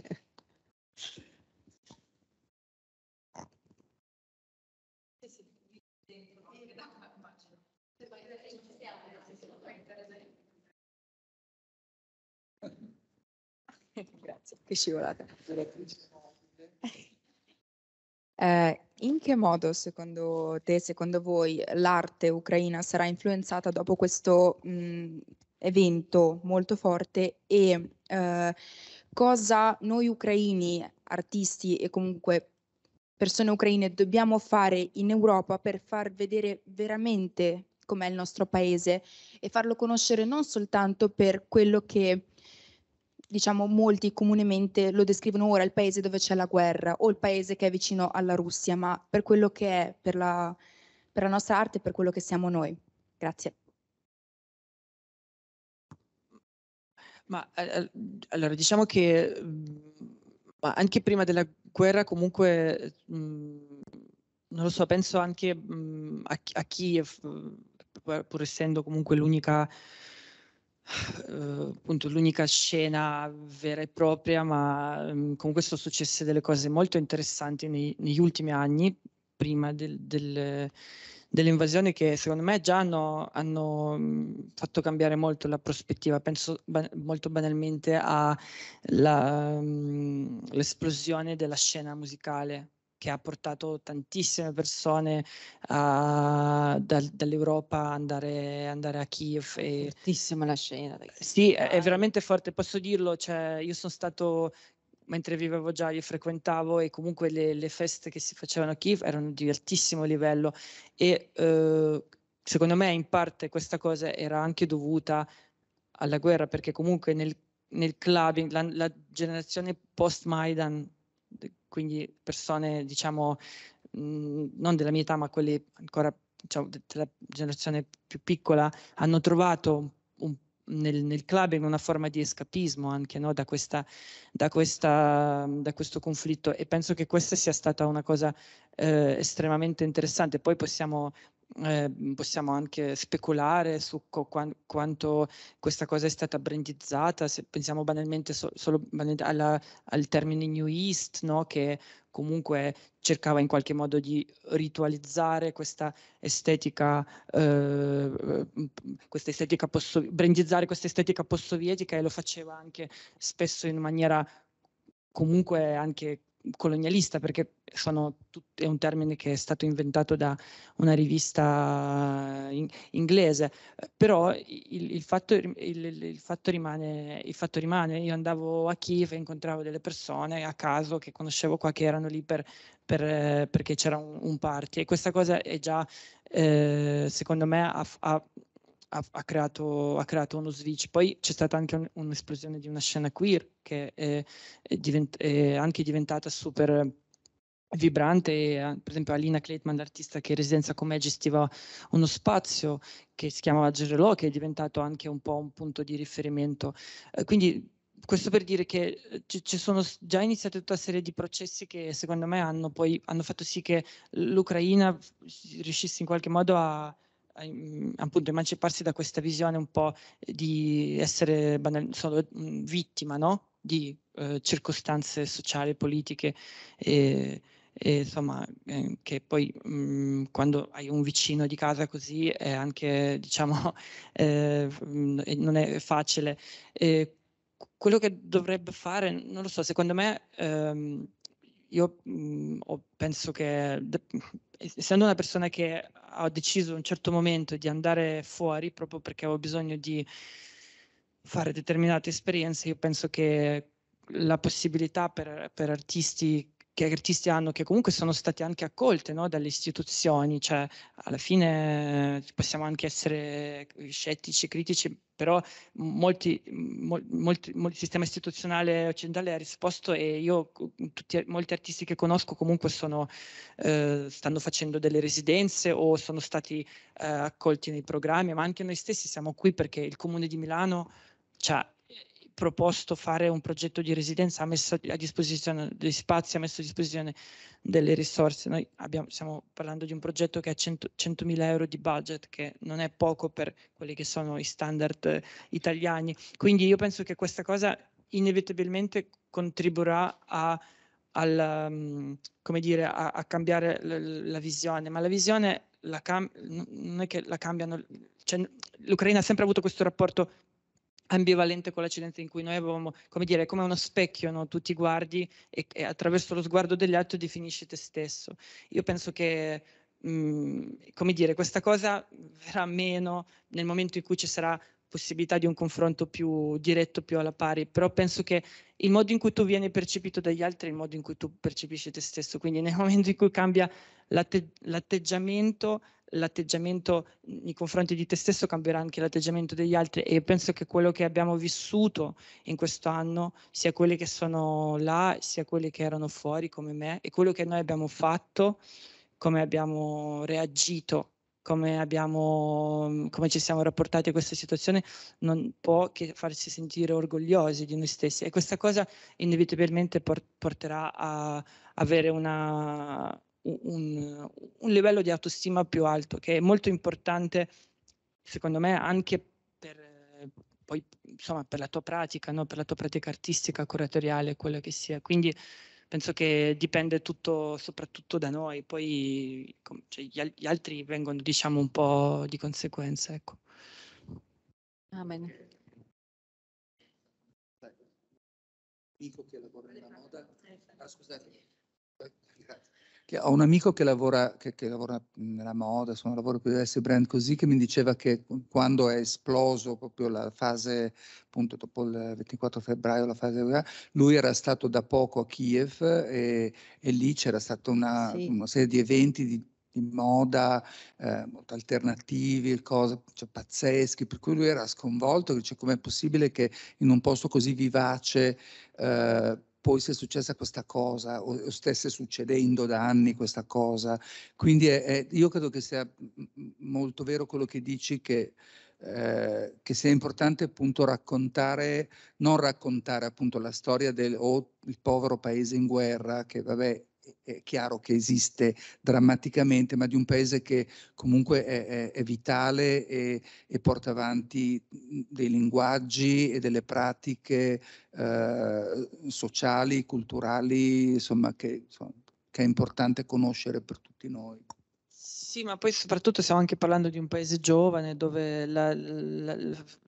che scivolata. Eh, in che modo, secondo te, secondo voi, l'arte ucraina sarà influenzata dopo questo mh, mm, evento molto forte e eh, cosa noi ucraini, artisti e comunque persone ucraine, dobbiamo fare in Europa per far vedere veramente com'è il nostro paese e farlo conoscere non soltanto per quello che diciamo molti comunemente lo descrivono ora il paese dove c'è la guerra o il paese che è vicino alla Russia, ma per quello che è, per la, per la nostra arte per quello che siamo noi. Grazie. Ma eh, eh, allora diciamo che mm, anche prima della guerra comunque, mh, mm, non lo so, penso anche mh, mm, a, a Kiev, pur essendo comunque l'unica eh, appunto l'unica scena vera e propria, ma mm, comunque sono successe delle cose molto interessanti nei, negli ultimi anni, prima del, del, dell'invasione, che secondo me già hanno, hanno, mm, fatto cambiare molto la prospettiva. Penso ba- molto banalmente all'esplosione mm, della scena musicale che ha portato tantissime persone a, dal, dall'Europa a andare, andare, a Kiev. E... Fortissima la scena. Sì, è, è, veramente forte, posso dirlo, cioè, io sono stato mentre vivevo già io frequentavo e comunque le, le, feste che si facevano a Kiev erano di altissimo livello e eh, secondo me in parte questa cosa era anche dovuta alla guerra perché comunque nel, nel clubbing la, la generazione post Maidan quindi persone diciamo mhmm, non della mia età ma quelle ancora diciamo, della generazione più piccola hanno trovato un, nel, nel, clubbing una forma di escapismo anche no? da, questa, da, questa, da, questo conflitto e penso che questa sia stata una cosa eh, estremamente interessante poi possiamo Ehm, possiamo anche speculare su co- quanto questa cosa è stata brandizzata, se pensiamo banalmente so- solo alla, al termine New East, no? che comunque cercava in qualche modo di ritualizzare questa estetica, eh, questa estetica post- brandizzare questa estetica post-sovietica e lo faceva anche spesso in maniera comunque anche colonialista, perché tut- è un termine che è stato inventato da una rivista eh, in- inglese, però il, il, fatto, il, fatto rimane, il, fatto, rimane, io andavo a Kiev e incontravo delle persone a caso che conoscevo qua che erano lì per, per, eh, perché c'era un, un, party e questa cosa è già, eh, secondo me, ha, ha ha, ha, creato, ha, creato, uno switch. Poi c'è stata anche un, un'esplosione di una scena queer che è, è, divent- è anche diventata super vibrante, eh, per esempio Alina Kleitman, l'artista che in residenza con me gestiva uno spazio che si chiamava Gerelò, che è diventato anche un po' un punto di riferimento. Eh, quindi questo per dire che eh, ci, ci sono già iniziate tutta una serie di processi che secondo me hanno poi hanno fatto sì che l'Ucraina riuscisse in qualche modo a, Mm, appunto emanciparsi da questa visione un po' di essere banal- solo mm, vittima no? di eh, circostanze sociali, politiche, e, e insomma eh, che poi mh, mm, quando hai un vicino di casa così è anche diciamo eh, non è facile. quello che dovrebbe fare, non lo so, secondo me... Ehm, io mh, mm, penso che essendo una persona che ha deciso a un certo momento di andare fuori proprio perché avevo bisogno di fare determinate esperienze, io penso che la possibilità per, per artisti che artisti hanno, che comunque sono state anche accolte no, dalle istituzioni, cioè alla fine eh, possiamo anche essere scettici, critici, però molti, mol, molti, il sistema istituzionale occidentale ha risposto e io, tutti, molti artisti che conosco comunque sono, eh, stanno facendo delle residenze o sono stati eh, accolti nei programmi, ma anche noi stessi siamo qui perché il Comune di Milano ci cioè, ha proposto fare un progetto di residenza ha messo a disposizione degli spazi, ha messo a disposizione delle risorse. Noi abbiamo, stiamo parlando di un progetto che ha 100, 100.000 euro di budget, che non è poco per quelli che sono i standard eh, italiani. Quindi io penso che questa cosa inevitabilmente contribuirà a, al, mm, dire, a, a cambiare la, la visione, ma la visione la cam- non è che la cambiano, cioè, l'Ucraina ha sempre avuto questo rapporto ambivalente con la cilenza in cui noi avevamo, come dire, come uno specchio, no? tu ti guardi e, e attraverso lo sguardo degli altri definisci te stesso. Io penso che Mm, come dire, questa cosa verrà meno nel momento in cui ci sarà possibilità di un confronto più diretto, più alla pari, però penso che il modo in cui tu vieni percepito dagli altri è il modo in cui tu percepisci te stesso, quindi nel momento in cui cambia l'atte- l'atteggiamento l'atteggiamento nei confronti di te stesso cambierà anche l'atteggiamento degli altri e penso che quello che abbiamo vissuto in questo anno, sia quelli che sono là, sia quelli che erano fuori come me, e quello che noi abbiamo fatto, come abbiamo reagito, come, abbiamo, come ci siamo rapportati a questa situazione, non può che farci sentire orgogliosi di noi stessi e questa cosa inevitabilmente porterà a avere una un, un livello di autostima più alto, che è molto importante, secondo me, anche per, poi, insomma, per la tua pratica, no? per la tua pratica artistica, curatoriale, quello che sia. Quindi penso che dipende tutto soprattutto da noi, poi cioè, gli, gli, altri vengono diciamo un po' di conseguenza. Ecco. Amen. Dico che lavoro nella moda. Ah, scusate ho un amico che lavora, che, che lavora nella moda, insomma, lavora per diversi brand così, che mi diceva che quando è esploso proprio la fase, appunto dopo il 24 febbraio, la fase, lui era stato da poco a Kiev e, e lì c'era stata una, sì. una serie di eventi di di moda, eh, molto alternativi, cose cioè, pazzeschi, per cui lui era sconvolto, dice com'è possibile che in un posto così vivace eh, poi se è successa questa cosa o, o stesse succedendo da anni questa cosa. Quindi è, è, io credo che sia molto vero quello che dici che, eh, che sia importante appunto raccontare, non raccontare appunto la storia del oh, il povero paese in guerra che vabbè è chiaro che esiste drammaticamente, ma di un paese che comunque è, è, è vitale e, e, porta avanti dei linguaggi e delle pratiche eh, sociali, culturali, insomma, che, insomma, che è importante conoscere per tutti noi. Sì, ma poi soprattutto stiamo anche parlando di un paese giovane dove la, la,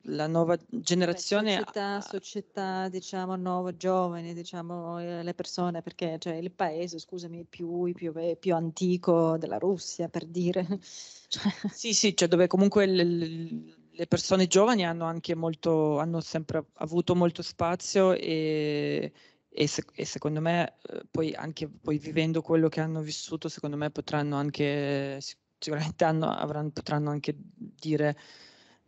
la nuova generazione... Beh, società, società, diciamo, nuovo, giovane, diciamo, eh, le persone, perché cioè, il paese, scusami, più, più, più antico della Russia, per dire. Cioè sì, sì, cioè dove comunque le, le persone giovani hanno anche molto, hanno sempre avuto molto spazio e e, se, e secondo me eh, poi anche poi vivendo quello che hanno vissuto, secondo me potranno anche, sicuramente hanno, avranno, potranno anche dire,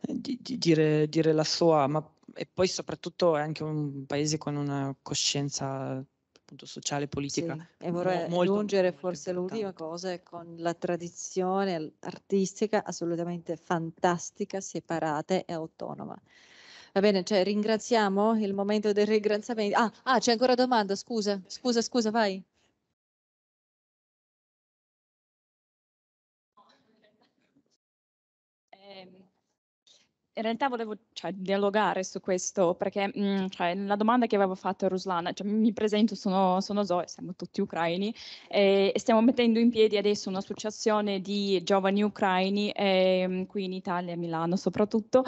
eh, di, di, dire, dire la sua, ma e poi soprattutto è anche un paese con una coscienza appunto sociale politica. Sì, e vorrei molto, aggiungere molto forse l'ultima cosa con la tradizione artistica assolutamente fantastica, separata e autonoma. Va bene, cioè ringraziamo il momento del ringraziamento. Ah, ah c'è ancora domanda, scusa, scusa, scusa, vai. in realtà volevo cioè, dialogare su questo perché mh, mm, cioè, la domanda che avevo fatto a Ruslana, cioè, mi presento, sono, sono Zoe, siamo tutti ucraini e stiamo mettendo in piedi adesso un'associazione di giovani ucraini eh, qui in Italia, a Milano soprattutto.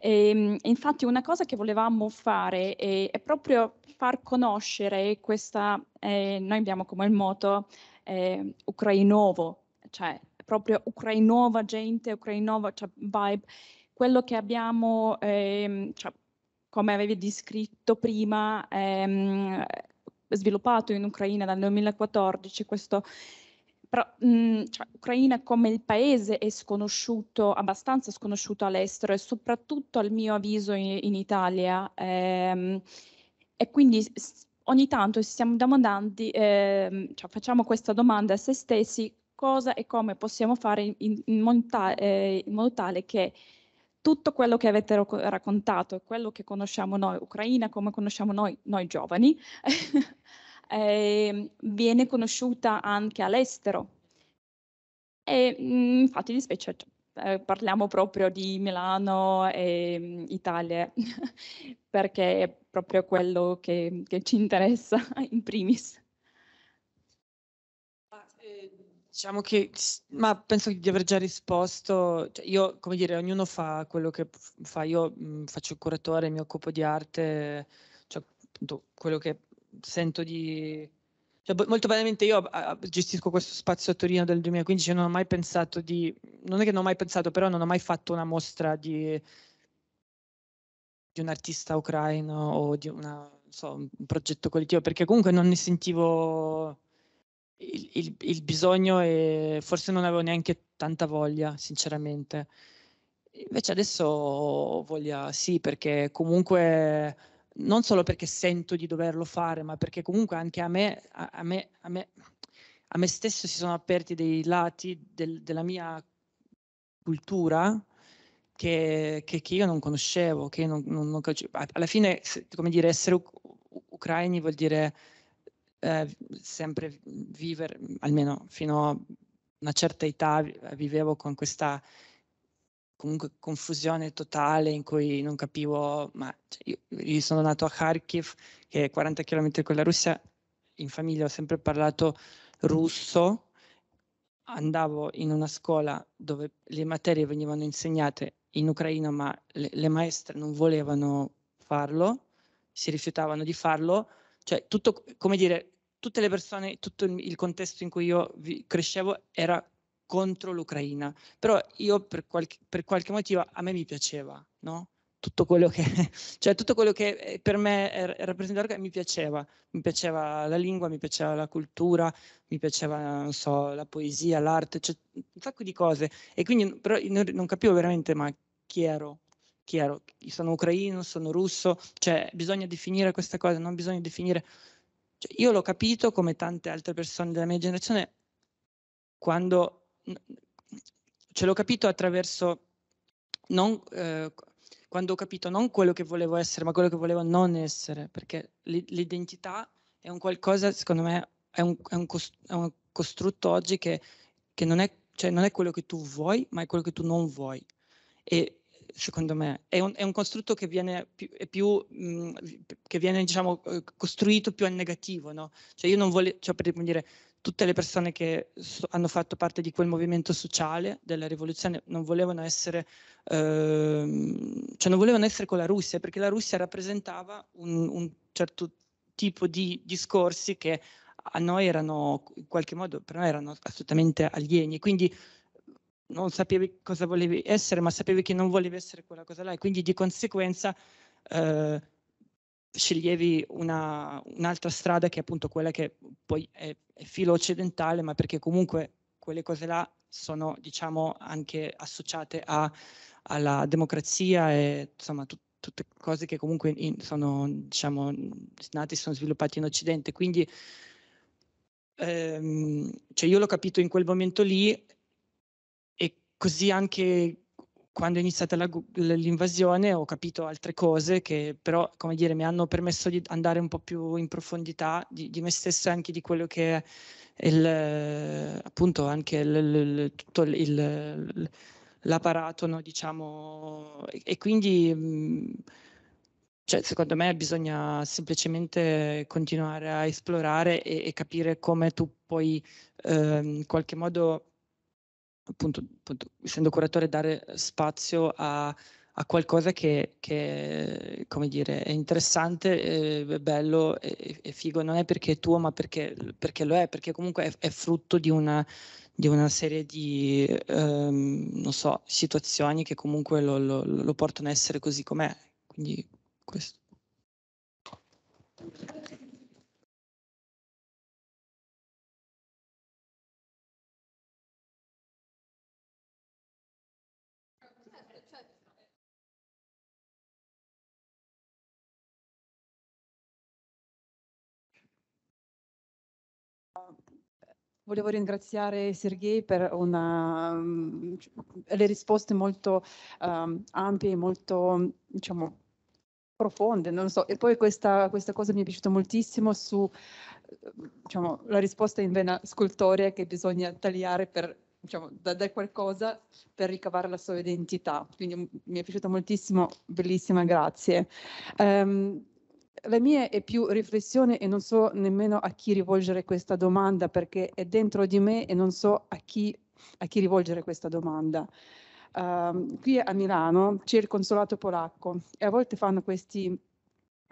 E, ehm, infatti una cosa che volevamo fare è, è proprio far conoscere questa, eh, noi abbiamo come motto eh, Ucrainovo, cioè proprio ucrainova gente, ucrainova cioè vibe quello che abbiamo, ehm, cioè, come avevi descritto prima, ehm, sviluppato in Ucraina dal 2014, questo però, cioè, Ucraina come il paese è sconosciuto, abbastanza sconosciuto all'estero e soprattutto al mio avviso in, in Italia. Ehm, e quindi ogni tanto ci stiamo domandando, ehm, cioè, facciamo questa domanda a se stessi, cosa e come possiamo fare in, in, monta- eh, in modo tale che tutto quello che avete raccontato e quello che conosciamo noi, Ucraina come conosciamo noi, noi giovani, eh, viene conosciuta anche all'estero. E mm, infatti di specie cioè, eh, parliamo proprio di Milano e mm, Italia, perché è proprio quello che, che ci interessa in primis. Diciamo che, ma penso di aver già risposto, cioè io come dire, ognuno fa quello che fa, io mh, mm, faccio il curatore, mi occupo di arte, cioè appunto, quello che sento di... Cioè, molto banalmente io a, gestisco questo spazio a Torino del 2015 non ho mai pensato di... non è che non ho mai pensato, però non ho mai fatto una mostra di, di un artista ucraino o di una, so, un progetto collettivo, perché comunque non ne sentivo il, il, il bisogno e forse non avevo neanche tanta voglia, sinceramente. Invece adesso ho voglia sì, perché comunque non solo perché sento di doverlo fare, ma perché comunque anche a me, a, a me, a me, a me stesso si sono aperti dei lati del, della mia cultura che, che, che, io non conoscevo, che non, non, non, alla fine, come dire, essere u- ucraini vuol dire eh, sempre vivere, mm, almeno fino a una certa età eh, vivevo con questa comunque confusione totale in cui non capivo, ma cioè, io, io, sono nato a Kharkiv, che è 40 km con la Russia, in famiglia ho sempre parlato russo, andavo in una scuola dove le materie venivano insegnate in ucraino, ma le, le maestre non volevano farlo, si rifiutavano di farlo, cioè, tutto, come dire, tutte le persone, tutto il contesto in cui io crescevo era contro l'Ucraina, però io per qualche, per qualche motivo a me mi piaceva, no? tutto quello che, cioè tutto quello che eh, per me er, rappresentava mi piaceva, mi piaceva la lingua, mi piaceva la cultura, mi piaceva, so, la poesia, l'arte, cioè un sacco di cose. E quindi però non, non capivo veramente ma chi ero chiaro, sono ucraino, sono russo, cioè bisogna definire questa cosa, non bisogna definire... Cioè, io l'ho capito come tante altre persone della mia generazione quando... Ce l'ho capito attraverso... Non, eh, quando ho capito non quello che volevo essere, ma quello che volevo non essere, perché l'identità è un qualcosa, secondo me, è un, è un, cost- è un costrutto oggi che, che non, è, cioè non, è, quello che tu vuoi, ma è quello che tu non vuoi. E secondo me. È un, è un costrutto che viene, più, più, mh, che viene diciamo, eh, costruito più al negativo. No? Cioè io non voglio, cioè per dire, tutte le persone che so, hanno fatto parte di quel movimento sociale della rivoluzione non volevano essere, ehm, cioè non volevano essere con la Russia, perché la Russia rappresentava un, un certo tipo di discorsi che a noi erano in qualche modo per noi erano assolutamente alieni. Quindi non sapevi cosa volevi essere, ma sapevi che non volevi essere quella cosa là e quindi di conseguenza eh, sceglievi una, un'altra strada che è appunto quella che poi è, è filo occidentale, ma perché comunque quelle cose là sono diciamo anche associate a, alla democrazia e insomma tut, tutte cose che comunque in, sono diciamo nati sono sviluppate in occidente quindi ehm, cioè io l'ho capito in quel momento lì così anche quando è iniziata la, l'invasione ho capito altre cose che però, come dire, mi hanno permesso di andare un po' più in profondità di, di me stesso e anche di quello che è il, appunto anche il, il, tutto il, l'apparato, no, diciamo, e, e quindi... Mh, mm, cioè, secondo me bisogna semplicemente continuare a esplorare e, e capire come tu puoi eh, in qualche modo appunto, appunto essendo curatore, dare spazio a, a qualcosa che, che, come dire, è interessante, eh, è, bello, è, è, figo, non è perché è tuo, ma perché, perché lo è, perché comunque è, è frutto di una, di una serie di ehm, so, situazioni che comunque lo, lo, lo, portano a essere così com'è. Quindi questo. Volevo ringraziare Sergei per una, mm, le risposte molto um, ampie, molto diciamo, profonde, non so. E poi questa, questa cosa mi è piaciuta moltissimo su diciamo, la risposta in vena scultorea che bisogna tagliare per diciamo, da, da, qualcosa per ricavare la sua identità. Quindi mi è piaciuta moltissimo, bellissima, grazie. Um, la mia è più riflessione e non so nemmeno a chi rivolgere questa domanda perché è dentro di me e non so a chi, a chi rivolgere questa domanda. Uh, qui a Milano c'è il consolato polacco e a volte fanno queste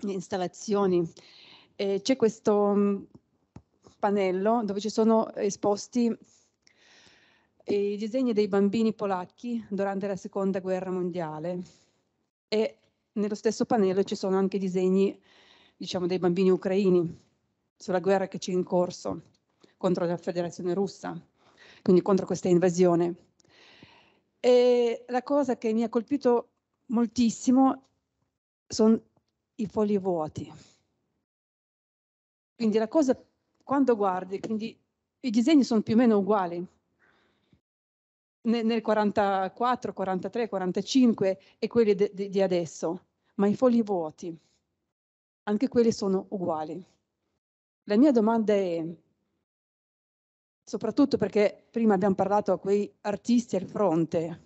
installazioni. E c'è questo mm, pannello dove ci sono esposti i disegni dei bambini polacchi durante la seconda guerra mondiale. E nello stesso pannello ci sono anche disegni, diciamo, dei bambini ucraini sulla guerra che c'è in corso contro la Federazione Russa, quindi contro questa invasione. E la cosa che mi ha colpito moltissimo sono i fogli vuoti. Quindi la cosa, quando guardi, quindi i disegni sono più o meno uguali, nel 44, 43, 45 e quelli de, de, di adesso, ma i fogli vuoti, anche quelli sono uguali. La mia domanda è, soprattutto perché prima abbiamo parlato a quei artisti al fronte,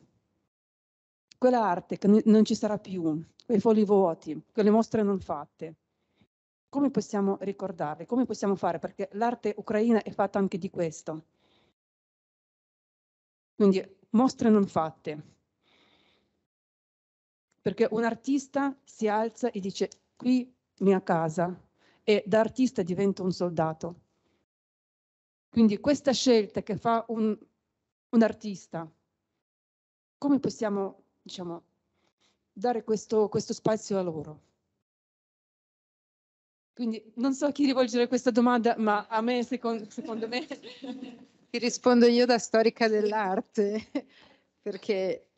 quella arte che non ci sarà più, quei fogli vuoti, quelle mostre non fatte, come possiamo ricordarle? Come possiamo fare? Perché l'arte ucraina è fatta anche di questo quindi mostre non fatte. Perché un artista si alza e dice qui mia casa e da artista divento un soldato. Quindi questa scelta che fa un, un artista, come possiamo diciamo, dare questo, questo spazio a loro? Quindi non so a chi rivolgere questa domanda, ma a me, secondo, secondo me, Ti rispondo io da storica dell'arte, perché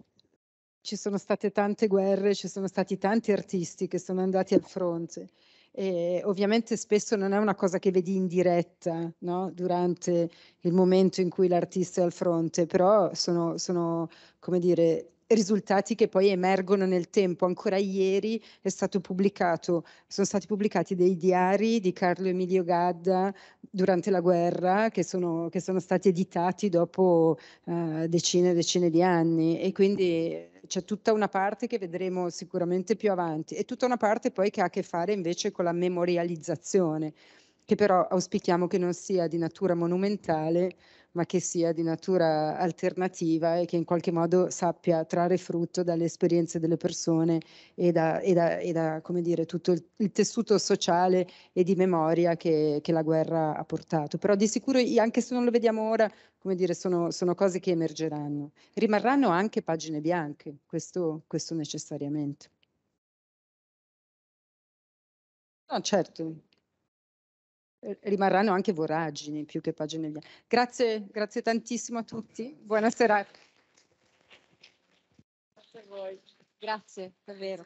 ci sono state tante guerre, ci sono stati tanti artisti che sono andati al fronte. E ovviamente spesso non è una cosa che vedi in diretta no? durante il momento in cui l'artista è al fronte, però sono, sono come dire, risultati che poi emergono nel tempo. Ancora ieri è stato pubblicato, sono stati pubblicati dei diari di Carlo Emilio Gadda durante la guerra che sono, che sono stati editati dopo uh, decine e decine di anni e quindi c'è tutta una parte che vedremo sicuramente più avanti e tutta una parte poi che ha a che fare invece con la memorializzazione che però auspichiamo che non sia di natura monumentale ma che sia di natura alternativa e che in qualche modo sappia trarre frutto dalle esperienze delle persone e da, e da, e da come dire, tutto il, il, tessuto sociale e di memoria che, che, la guerra ha portato. Però di sicuro, anche se non lo vediamo ora, come dire, sono, sono cose che emergeranno. Rimarranno anche pagine bianche, questo, questo necessariamente. No, certo, rimarranno anche voragini più che pagine bianche. Grazie, grazie tantissimo a tutti, buona serata. Grazie a voi, grazie davvero.